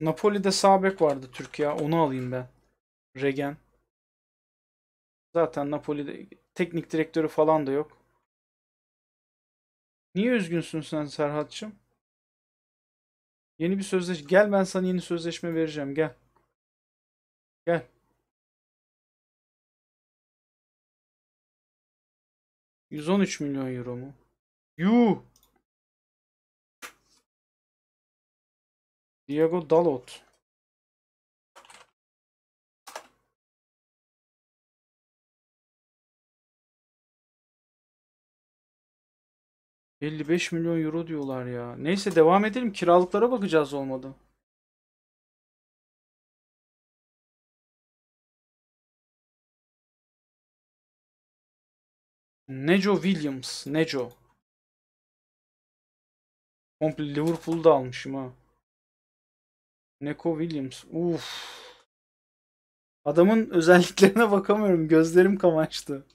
Napoli'de Sabek vardı Türkiye. Onu alayım ben. Regen. Zaten Napoli'de teknik direktörü falan da yok. Niye üzgünsün sen Serhat'cığım? Yeni bir sözleşme. Gel ben sana yeni sözleşme vereceğim. Gel. Gel. ...113 milyon euro mu? Yuh! Diego Dalot. 55 milyon euro diyorlar ya. Neyse devam edelim. Kiralıklara bakacağız olmadı. Nejo Williams. Nejo. Komple Liverpool'da almışım ha. Neko Williams. Uf. Adamın özelliklerine bakamıyorum. Gözlerim kamaştı.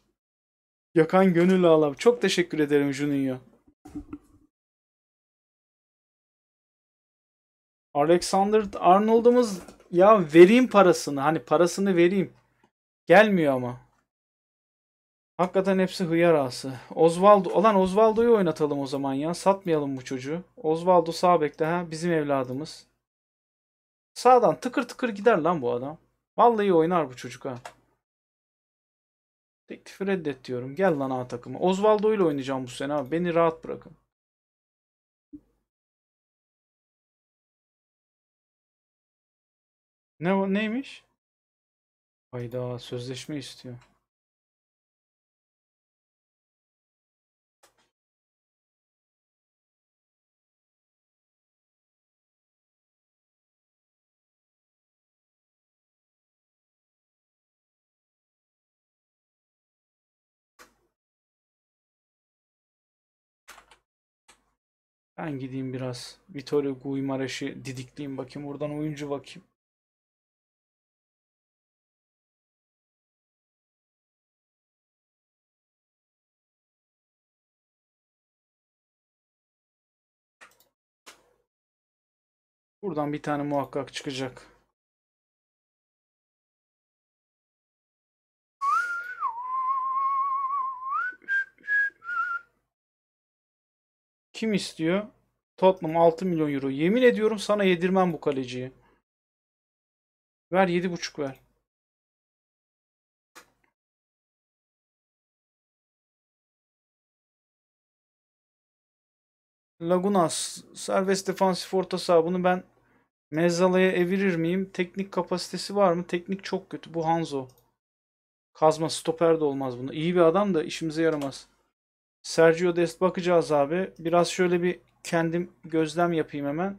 Yakan Gönül Ağlam. Çok teşekkür ederim Juninho. Alexander Arnold'umuz ya vereyim parasını. Hani parasını vereyim. Gelmiyor ama. Hakikaten hepsi hıyar ağası. Osvaldo, olan Osvaldo'yu oynatalım o zaman ya. Satmayalım bu çocuğu. Osvaldo sağ bekle ha. Bizim evladımız. Sağdan tıkır tıkır gider lan bu adam. Vallahi oynar bu çocuk ha. Teklifi reddet diyorum. Gel lan A takımı. Osvaldo ile oynayacağım bu sene abi. Beni rahat bırakın. Ne neymiş? Hayda sözleşme istiyor. Ben gideyim biraz. Vittorio Guimaraş'ı didikleyeyim bakayım. Oradan oyuncu bakayım. Buradan bir tane muhakkak çıkacak. Kim istiyor? Tottenham 6 milyon euro. Yemin ediyorum sana yedirmem bu kaleciyi. Ver 7.5 ver. Lagunas serbest defansif orta saha bunu ben Mezzala'ya evirir miyim? Teknik kapasitesi var mı? Teknik çok kötü. Bu Hanzo. Kazma stoper de olmaz bunu. İyi bir adam da işimize yaramaz. Sergio Dest bakacağız abi. Biraz şöyle bir kendim gözlem yapayım hemen.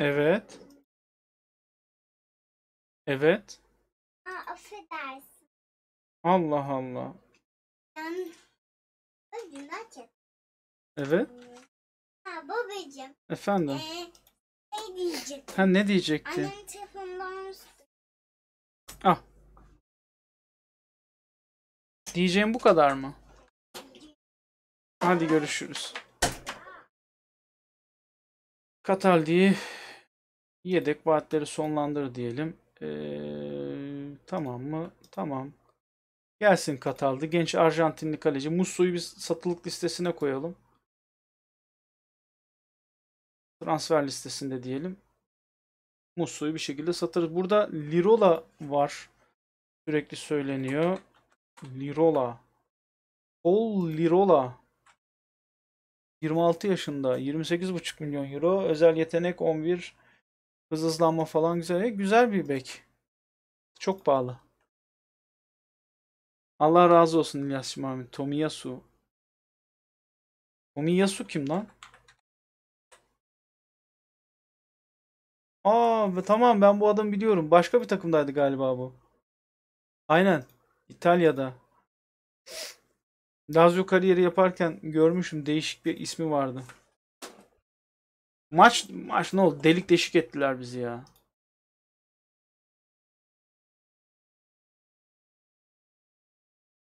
Evet. Evet. Aa, affedersin. Allah Allah. evet. Ha babacığım. Efendim. Ee, ne şey diyecektin? Ha ne diyecektin? Annem telefondan Ah. Diyeceğim bu kadar mı? Hadi görüşürüz. Katal diye yedek vaatleri sonlandır diyelim. Ee, tamam mı? Tamam. Gelsin Kataldı. Genç Arjantinli kaleci. Musso'yu bir satılık listesine koyalım. Transfer listesinde diyelim. Musso'yu bir şekilde satarız. Burada Lirola var. Sürekli söyleniyor. Lirola. ol Lirola. 26 yaşında. 28,5 milyon euro. Özel yetenek 11. Hız hızlanma falan güzel. E, güzel bir bek. Çok pahalı. Allah razı olsun İlyas'cığım amin. Tomiyasu. Tomiyasu kim lan? Aa tamam ben bu adamı biliyorum. Başka bir takımdaydı galiba bu. Aynen. İtalya'da. Lazio kariyeri yaparken görmüşüm değişik bir ismi vardı. Maç maç ne oldu? Delik deşik ettiler bizi ya.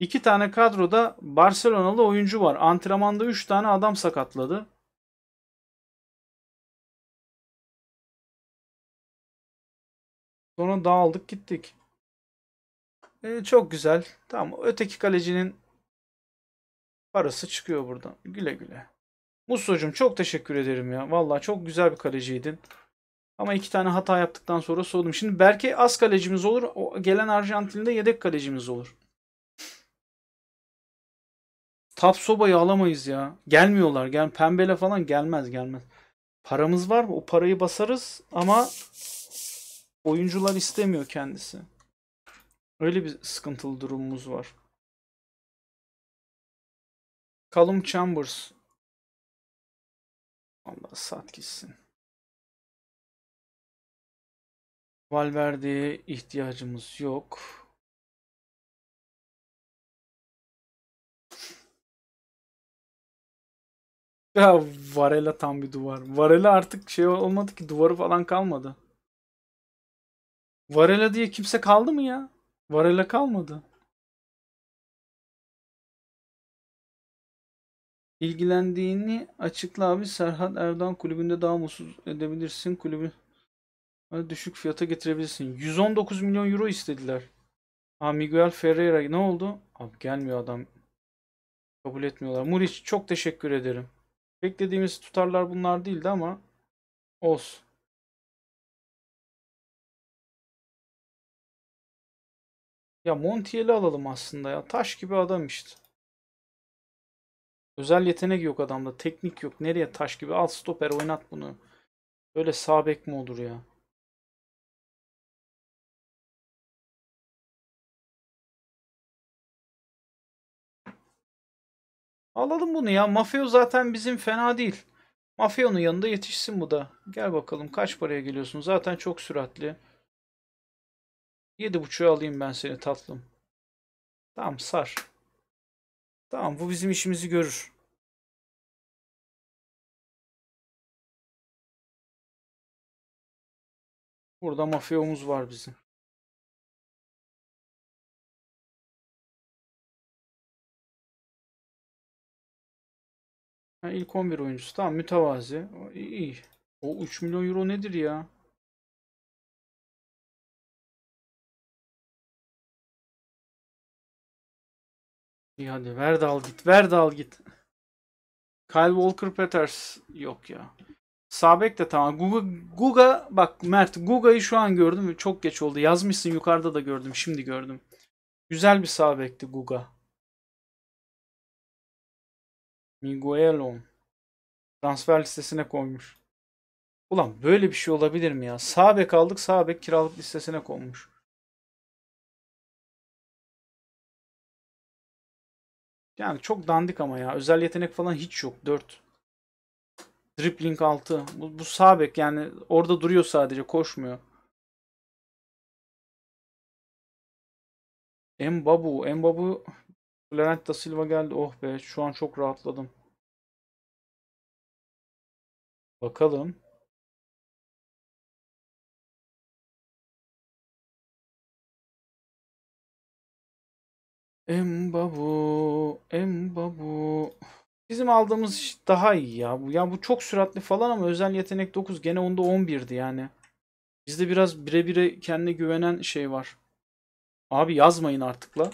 İki tane kadroda Barcelonalı oyuncu var. Antrenmanda üç tane adam sakatladı. Sonra dağıldık gittik. Ee, çok güzel. Tamam. Öteki kalecinin parası çıkıyor buradan. Güle güle. Muso'cum çok teşekkür ederim ya. Valla çok güzel bir kaleciydin. Ama iki tane hata yaptıktan sonra soğudum. Şimdi Berke az kalecimiz olur. O gelen Arjantin'de yedek kalecimiz olur sobayı alamayız ya. Gelmiyorlar. Gel Pembele falan gelmez gelmez. Paramız var O parayı basarız ama oyuncular istemiyor kendisi. Öyle bir sıkıntılı durumumuz var. Callum Chambers. Allah saat gitsin. Valverde'ye ihtiyacımız yok. Ya Varela tam bir duvar. Varela artık şey olmadı ki duvarı falan kalmadı. Varela diye kimse kaldı mı ya? Varela kalmadı. İlgilendiğini açıkla abi. Serhat Erdoğan kulübünde daha mutsuz edebilirsin. Kulübü düşük fiyata getirebilirsin. 119 milyon euro istediler. Ha Miguel Ferreira ne oldu? Abi gelmiyor adam. Kabul etmiyorlar. Muriç çok teşekkür ederim. Beklediğimiz tutarlar bunlar değildi ama olsun. Ya Montiel'i alalım aslında ya. Taş gibi adam işte. Özel yetenek yok adamda. Teknik yok. Nereye taş gibi? Al stoper oynat bunu. Böyle sağ bek mi olur ya? Alalım bunu ya. Mafeo zaten bizim fena değil. Mafeo'nun yanında yetişsin bu da. Gel bakalım kaç paraya geliyorsun. Zaten çok süratli. 7.5'a alayım ben seni tatlım. Tamam sar. Tamam bu bizim işimizi görür. Burada mafyomuz var bizim. Ha, ilk 11 oyuncusu. Tamam mütevazi. O, iyi, O 3 milyon euro nedir ya? İyi hadi ver de al git. Ver de al git. Kyle Walker Peters yok ya. Sabek de tamam. Guga, Guga bak Mert Guga'yı şu an gördüm. Çok geç oldu. Yazmışsın yukarıda da gördüm. Şimdi gördüm. Güzel bir Sabek'ti Guga. Miguelon. Transfer listesine koymuş. Ulan böyle bir şey olabilir mi ya? Sağ bek aldık sağ bek kiralık listesine konmuş. Yani çok dandik ama ya. Özel yetenek falan hiç yok. 4. Dribbling 6. Bu, bu sağ bek yani orada duruyor sadece koşmuyor. Mbabu. Mbabu Laurent da Silva geldi. Oh be şu an çok rahatladım. Bakalım. Embabu, Embabu. Bizim aldığımız daha iyi ya. Bu ya bu çok süratli falan ama özel yetenek 9 gene onda 11'di yani. Bizde biraz bire bire kendine güvenen şey var. Abi yazmayın artık la.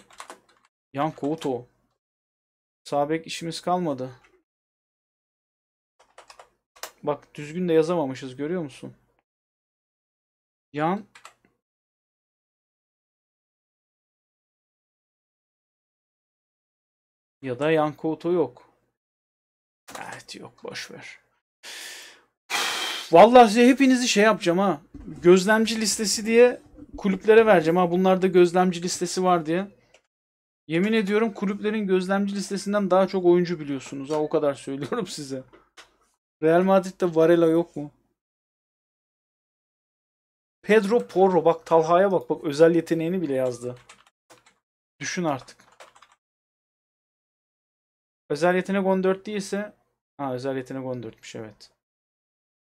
Yan Couto. Sabek işimiz kalmadı. Bak düzgün de yazamamışız görüyor musun? Yan Ya da yan Couto yok. Evet yok boş Vallahi size hepinizi şey yapacağım ha. Gözlemci listesi diye kulüplere vereceğim ha. Bunlarda gözlemci listesi var diye. Yemin ediyorum kulüplerin gözlemci listesinden daha çok oyuncu biliyorsunuz. Ha o kadar söylüyorum size. Real Madrid'de Varela yok mu? Pedro Porro bak Talha'ya bak bak özel yeteneğini bile yazdı. Düşün artık. Özel yetenek 14 değilse ha özel yetenek 14'müş evet.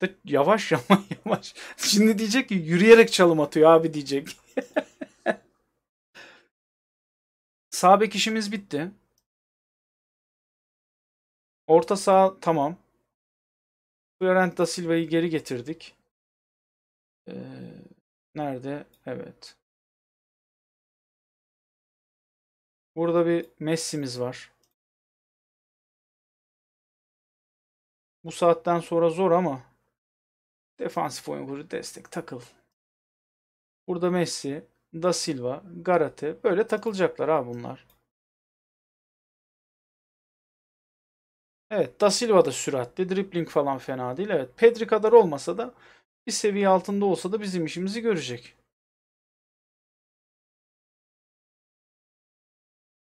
Da yavaş yavaş yavaş. Şimdi diyecek ki yürüyerek çalım atıyor abi diyecek. Sağ bek işimiz bitti. Orta sağ tamam. Florent da Silva'yı geri getirdik. Ee, nerede? Evet. Burada bir Messi'miz var. Bu saatten sonra zor ama defansif oyun kurucu destek takıl. Burada Messi, da Silva, Garate böyle takılacaklar ha bunlar. Evet Da Silva da süratli. Dribbling falan fena değil. Evet Pedri kadar olmasa da bir seviye altında olsa da bizim işimizi görecek.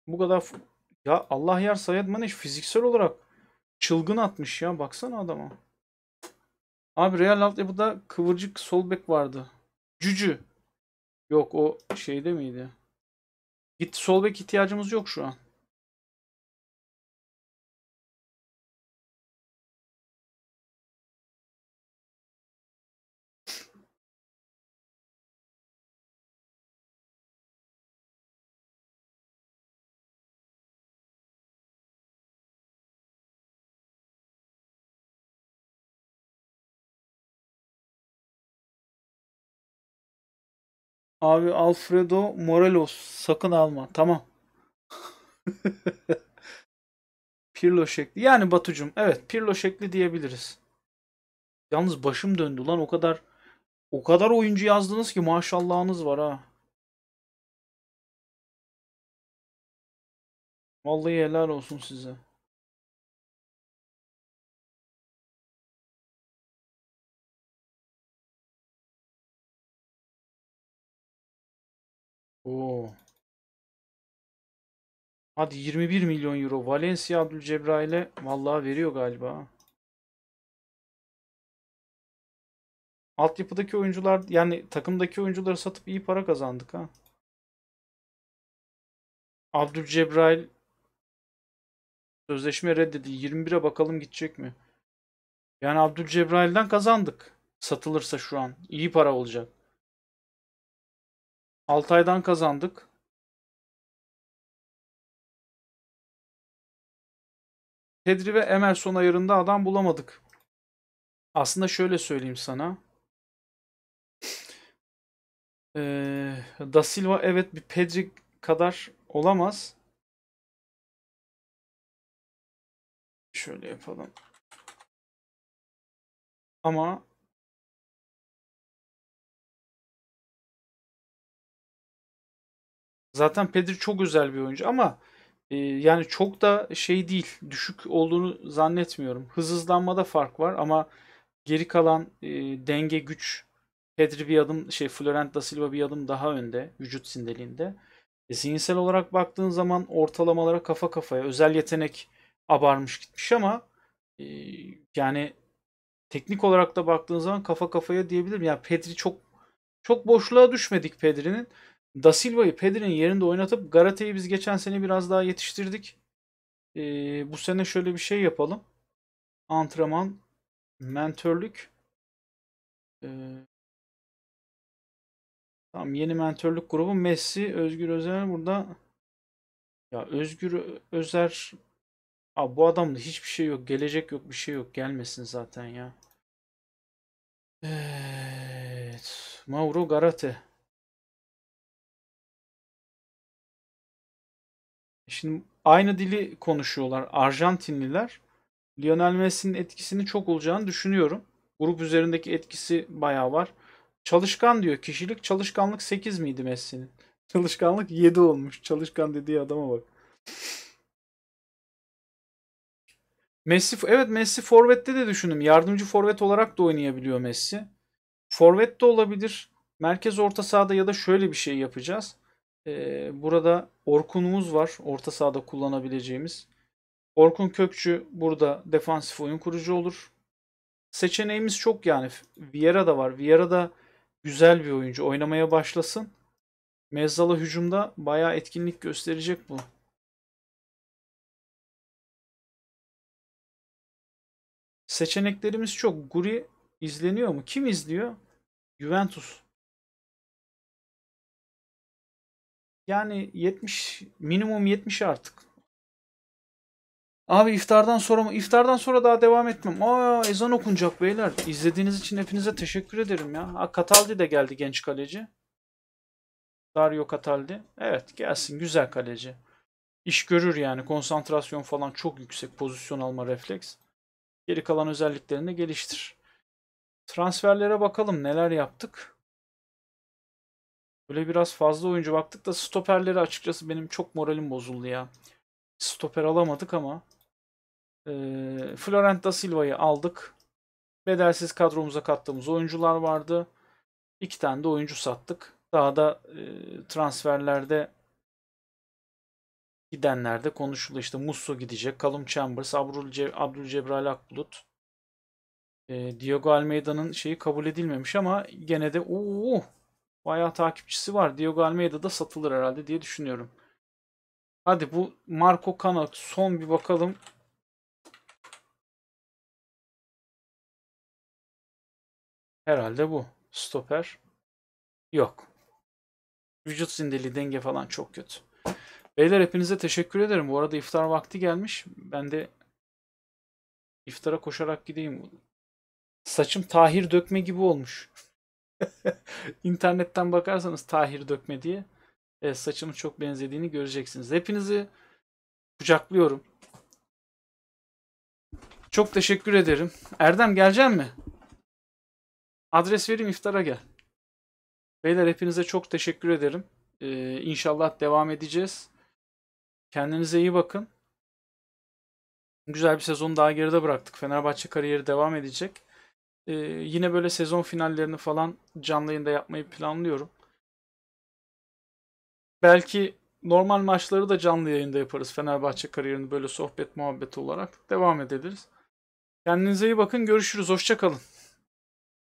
Bu kadar ya Allah yar Sayed Maneş fiziksel olarak çılgın atmış ya. Baksana adama. Abi Real altyapıda kıvırcık sol bek vardı. Cücü. Yok o şeyde miydi? Git sol bek ihtiyacımız yok şu an. Abi Alfredo Morelos sakın alma. Tamam. Pirlo şekli. Yani Batucum. Evet Pirlo şekli diyebiliriz. Yalnız başım döndü lan o kadar o kadar oyuncu yazdınız ki maşallahınız var ha. Vallahi helal olsun size. Oo. Hadi 21 milyon euro. Valencia Abdülcebrail'e vallahi veriyor galiba. Altyapıdaki oyuncular yani takımdaki oyuncuları satıp iyi para kazandık ha. Abdülcebrail sözleşme reddedildi. 21'e bakalım gidecek mi? Yani Abdülcebrail'den kazandık. Satılırsa şu an iyi para olacak. Altay'dan kazandık. Pedri ve Emerson ayarında adam bulamadık. Aslında şöyle söyleyeyim sana. Ee, da Silva evet bir Pedri kadar olamaz. Şöyle yapalım. Ama Zaten Pedri çok özel bir oyuncu ama e, yani çok da şey değil. Düşük olduğunu zannetmiyorum. Hız hızlanmada fark var ama geri kalan e, denge güç Pedri bir adım şey Florent da Silva bir adım daha önde vücut sindeliğinde. E, zihinsel olarak baktığın zaman ortalamalara kafa kafaya özel yetenek abarmış gitmiş ama e, yani teknik olarak da baktığın zaman kafa kafaya diyebilirim. Yani Pedri çok çok boşluğa düşmedik Pedri'nin. Da Silva'yı Pedri'nin yerinde oynatıp Garate'yi biz geçen sene biraz daha yetiştirdik. Ee, bu sene şöyle bir şey yapalım. Antrenman, mentörlük. Ee, tamam yeni mentörlük grubu Messi, Özgür Özer burada. Ya Özgür Özer Abi bu adamda hiçbir şey yok. Gelecek yok. Bir şey yok. Gelmesin zaten ya. Evet. Mauro Garate. Şimdi aynı dili konuşuyorlar Arjantinliler. Lionel Messi'nin etkisini çok olacağını düşünüyorum. Grup üzerindeki etkisi bayağı var. Çalışkan diyor kişilik. Çalışkanlık 8 miydi Messi'nin? Çalışkanlık 7 olmuş. Çalışkan dediği adama bak. Messi evet Messi forvette de düşündüm. Yardımcı forvet olarak da oynayabiliyor Messi. Forvet de olabilir. Merkez orta sahada ya da şöyle bir şey yapacağız. Ee, burada Orkun'umuz var. Orta sahada kullanabileceğimiz. Orkun Kökçü burada defansif oyun kurucu olur. Seçeneğimiz çok yani. Vieira da var. Vieira da güzel bir oyuncu. Oynamaya başlasın. Mezzala hücumda bayağı etkinlik gösterecek bu. Seçeneklerimiz çok. Guri izleniyor mu? Kim izliyor? Juventus. Yani 70 minimum 70 artık. Abi iftardan sonra mı? İftardan sonra daha devam etmem. Aa ezan okunacak beyler. İzlediğiniz için hepinize teşekkür ederim ya. Ha, Kataldi de geldi genç kaleci. Dario Kataldi. Evet gelsin güzel kaleci. İş görür yani. Konsantrasyon falan çok yüksek. Pozisyon alma refleks. Geri kalan özelliklerini geliştir. Transferlere bakalım neler yaptık. Böyle biraz fazla oyuncu baktık da stoperleri açıkçası benim çok moralim bozuldu ya. Stoper alamadık ama. E, Florent da Silva'yı aldık. Bedelsiz kadromuza kattığımız oyuncular vardı. İki tane de oyuncu sattık. Daha da e, transferlerde gidenlerde konuşuldu. İşte Musso gidecek. Kalum Chambers, Abdülce Abdülcebrail Akbulut. E, Diego Almeida'nın şeyi kabul edilmemiş ama gene de uuu Bayağı takipçisi var. Diogo Almeida da satılır herhalde diye düşünüyorum. Hadi bu Marco Kana son bir bakalım. Herhalde bu. Stoper. Yok. Vücut zindeliği denge falan çok kötü. Beyler hepinize teşekkür ederim. Bu arada iftar vakti gelmiş. Ben de iftara koşarak gideyim. Saçım tahir dökme gibi olmuş. İnternetten bakarsanız Tahir Dökme diye e, saçımı çok benzediğini göreceksiniz. Hepinizi kucaklıyorum. Çok teşekkür ederim. Erdem gelecek mi? Adres vereyim iftara gel. Beyler hepinize çok teşekkür ederim. Ee, inşallah devam edeceğiz. Kendinize iyi bakın. Güzel bir sezon daha geride bıraktık. Fenerbahçe kariyeri devam edecek. Ee, yine böyle sezon finallerini falan canlı yayında yapmayı planlıyorum. Belki normal maçları da canlı yayında yaparız. Fenerbahçe kariyerini böyle sohbet muhabbeti olarak devam edebiliriz. Kendinize iyi bakın. Görüşürüz. Hoşçakalın.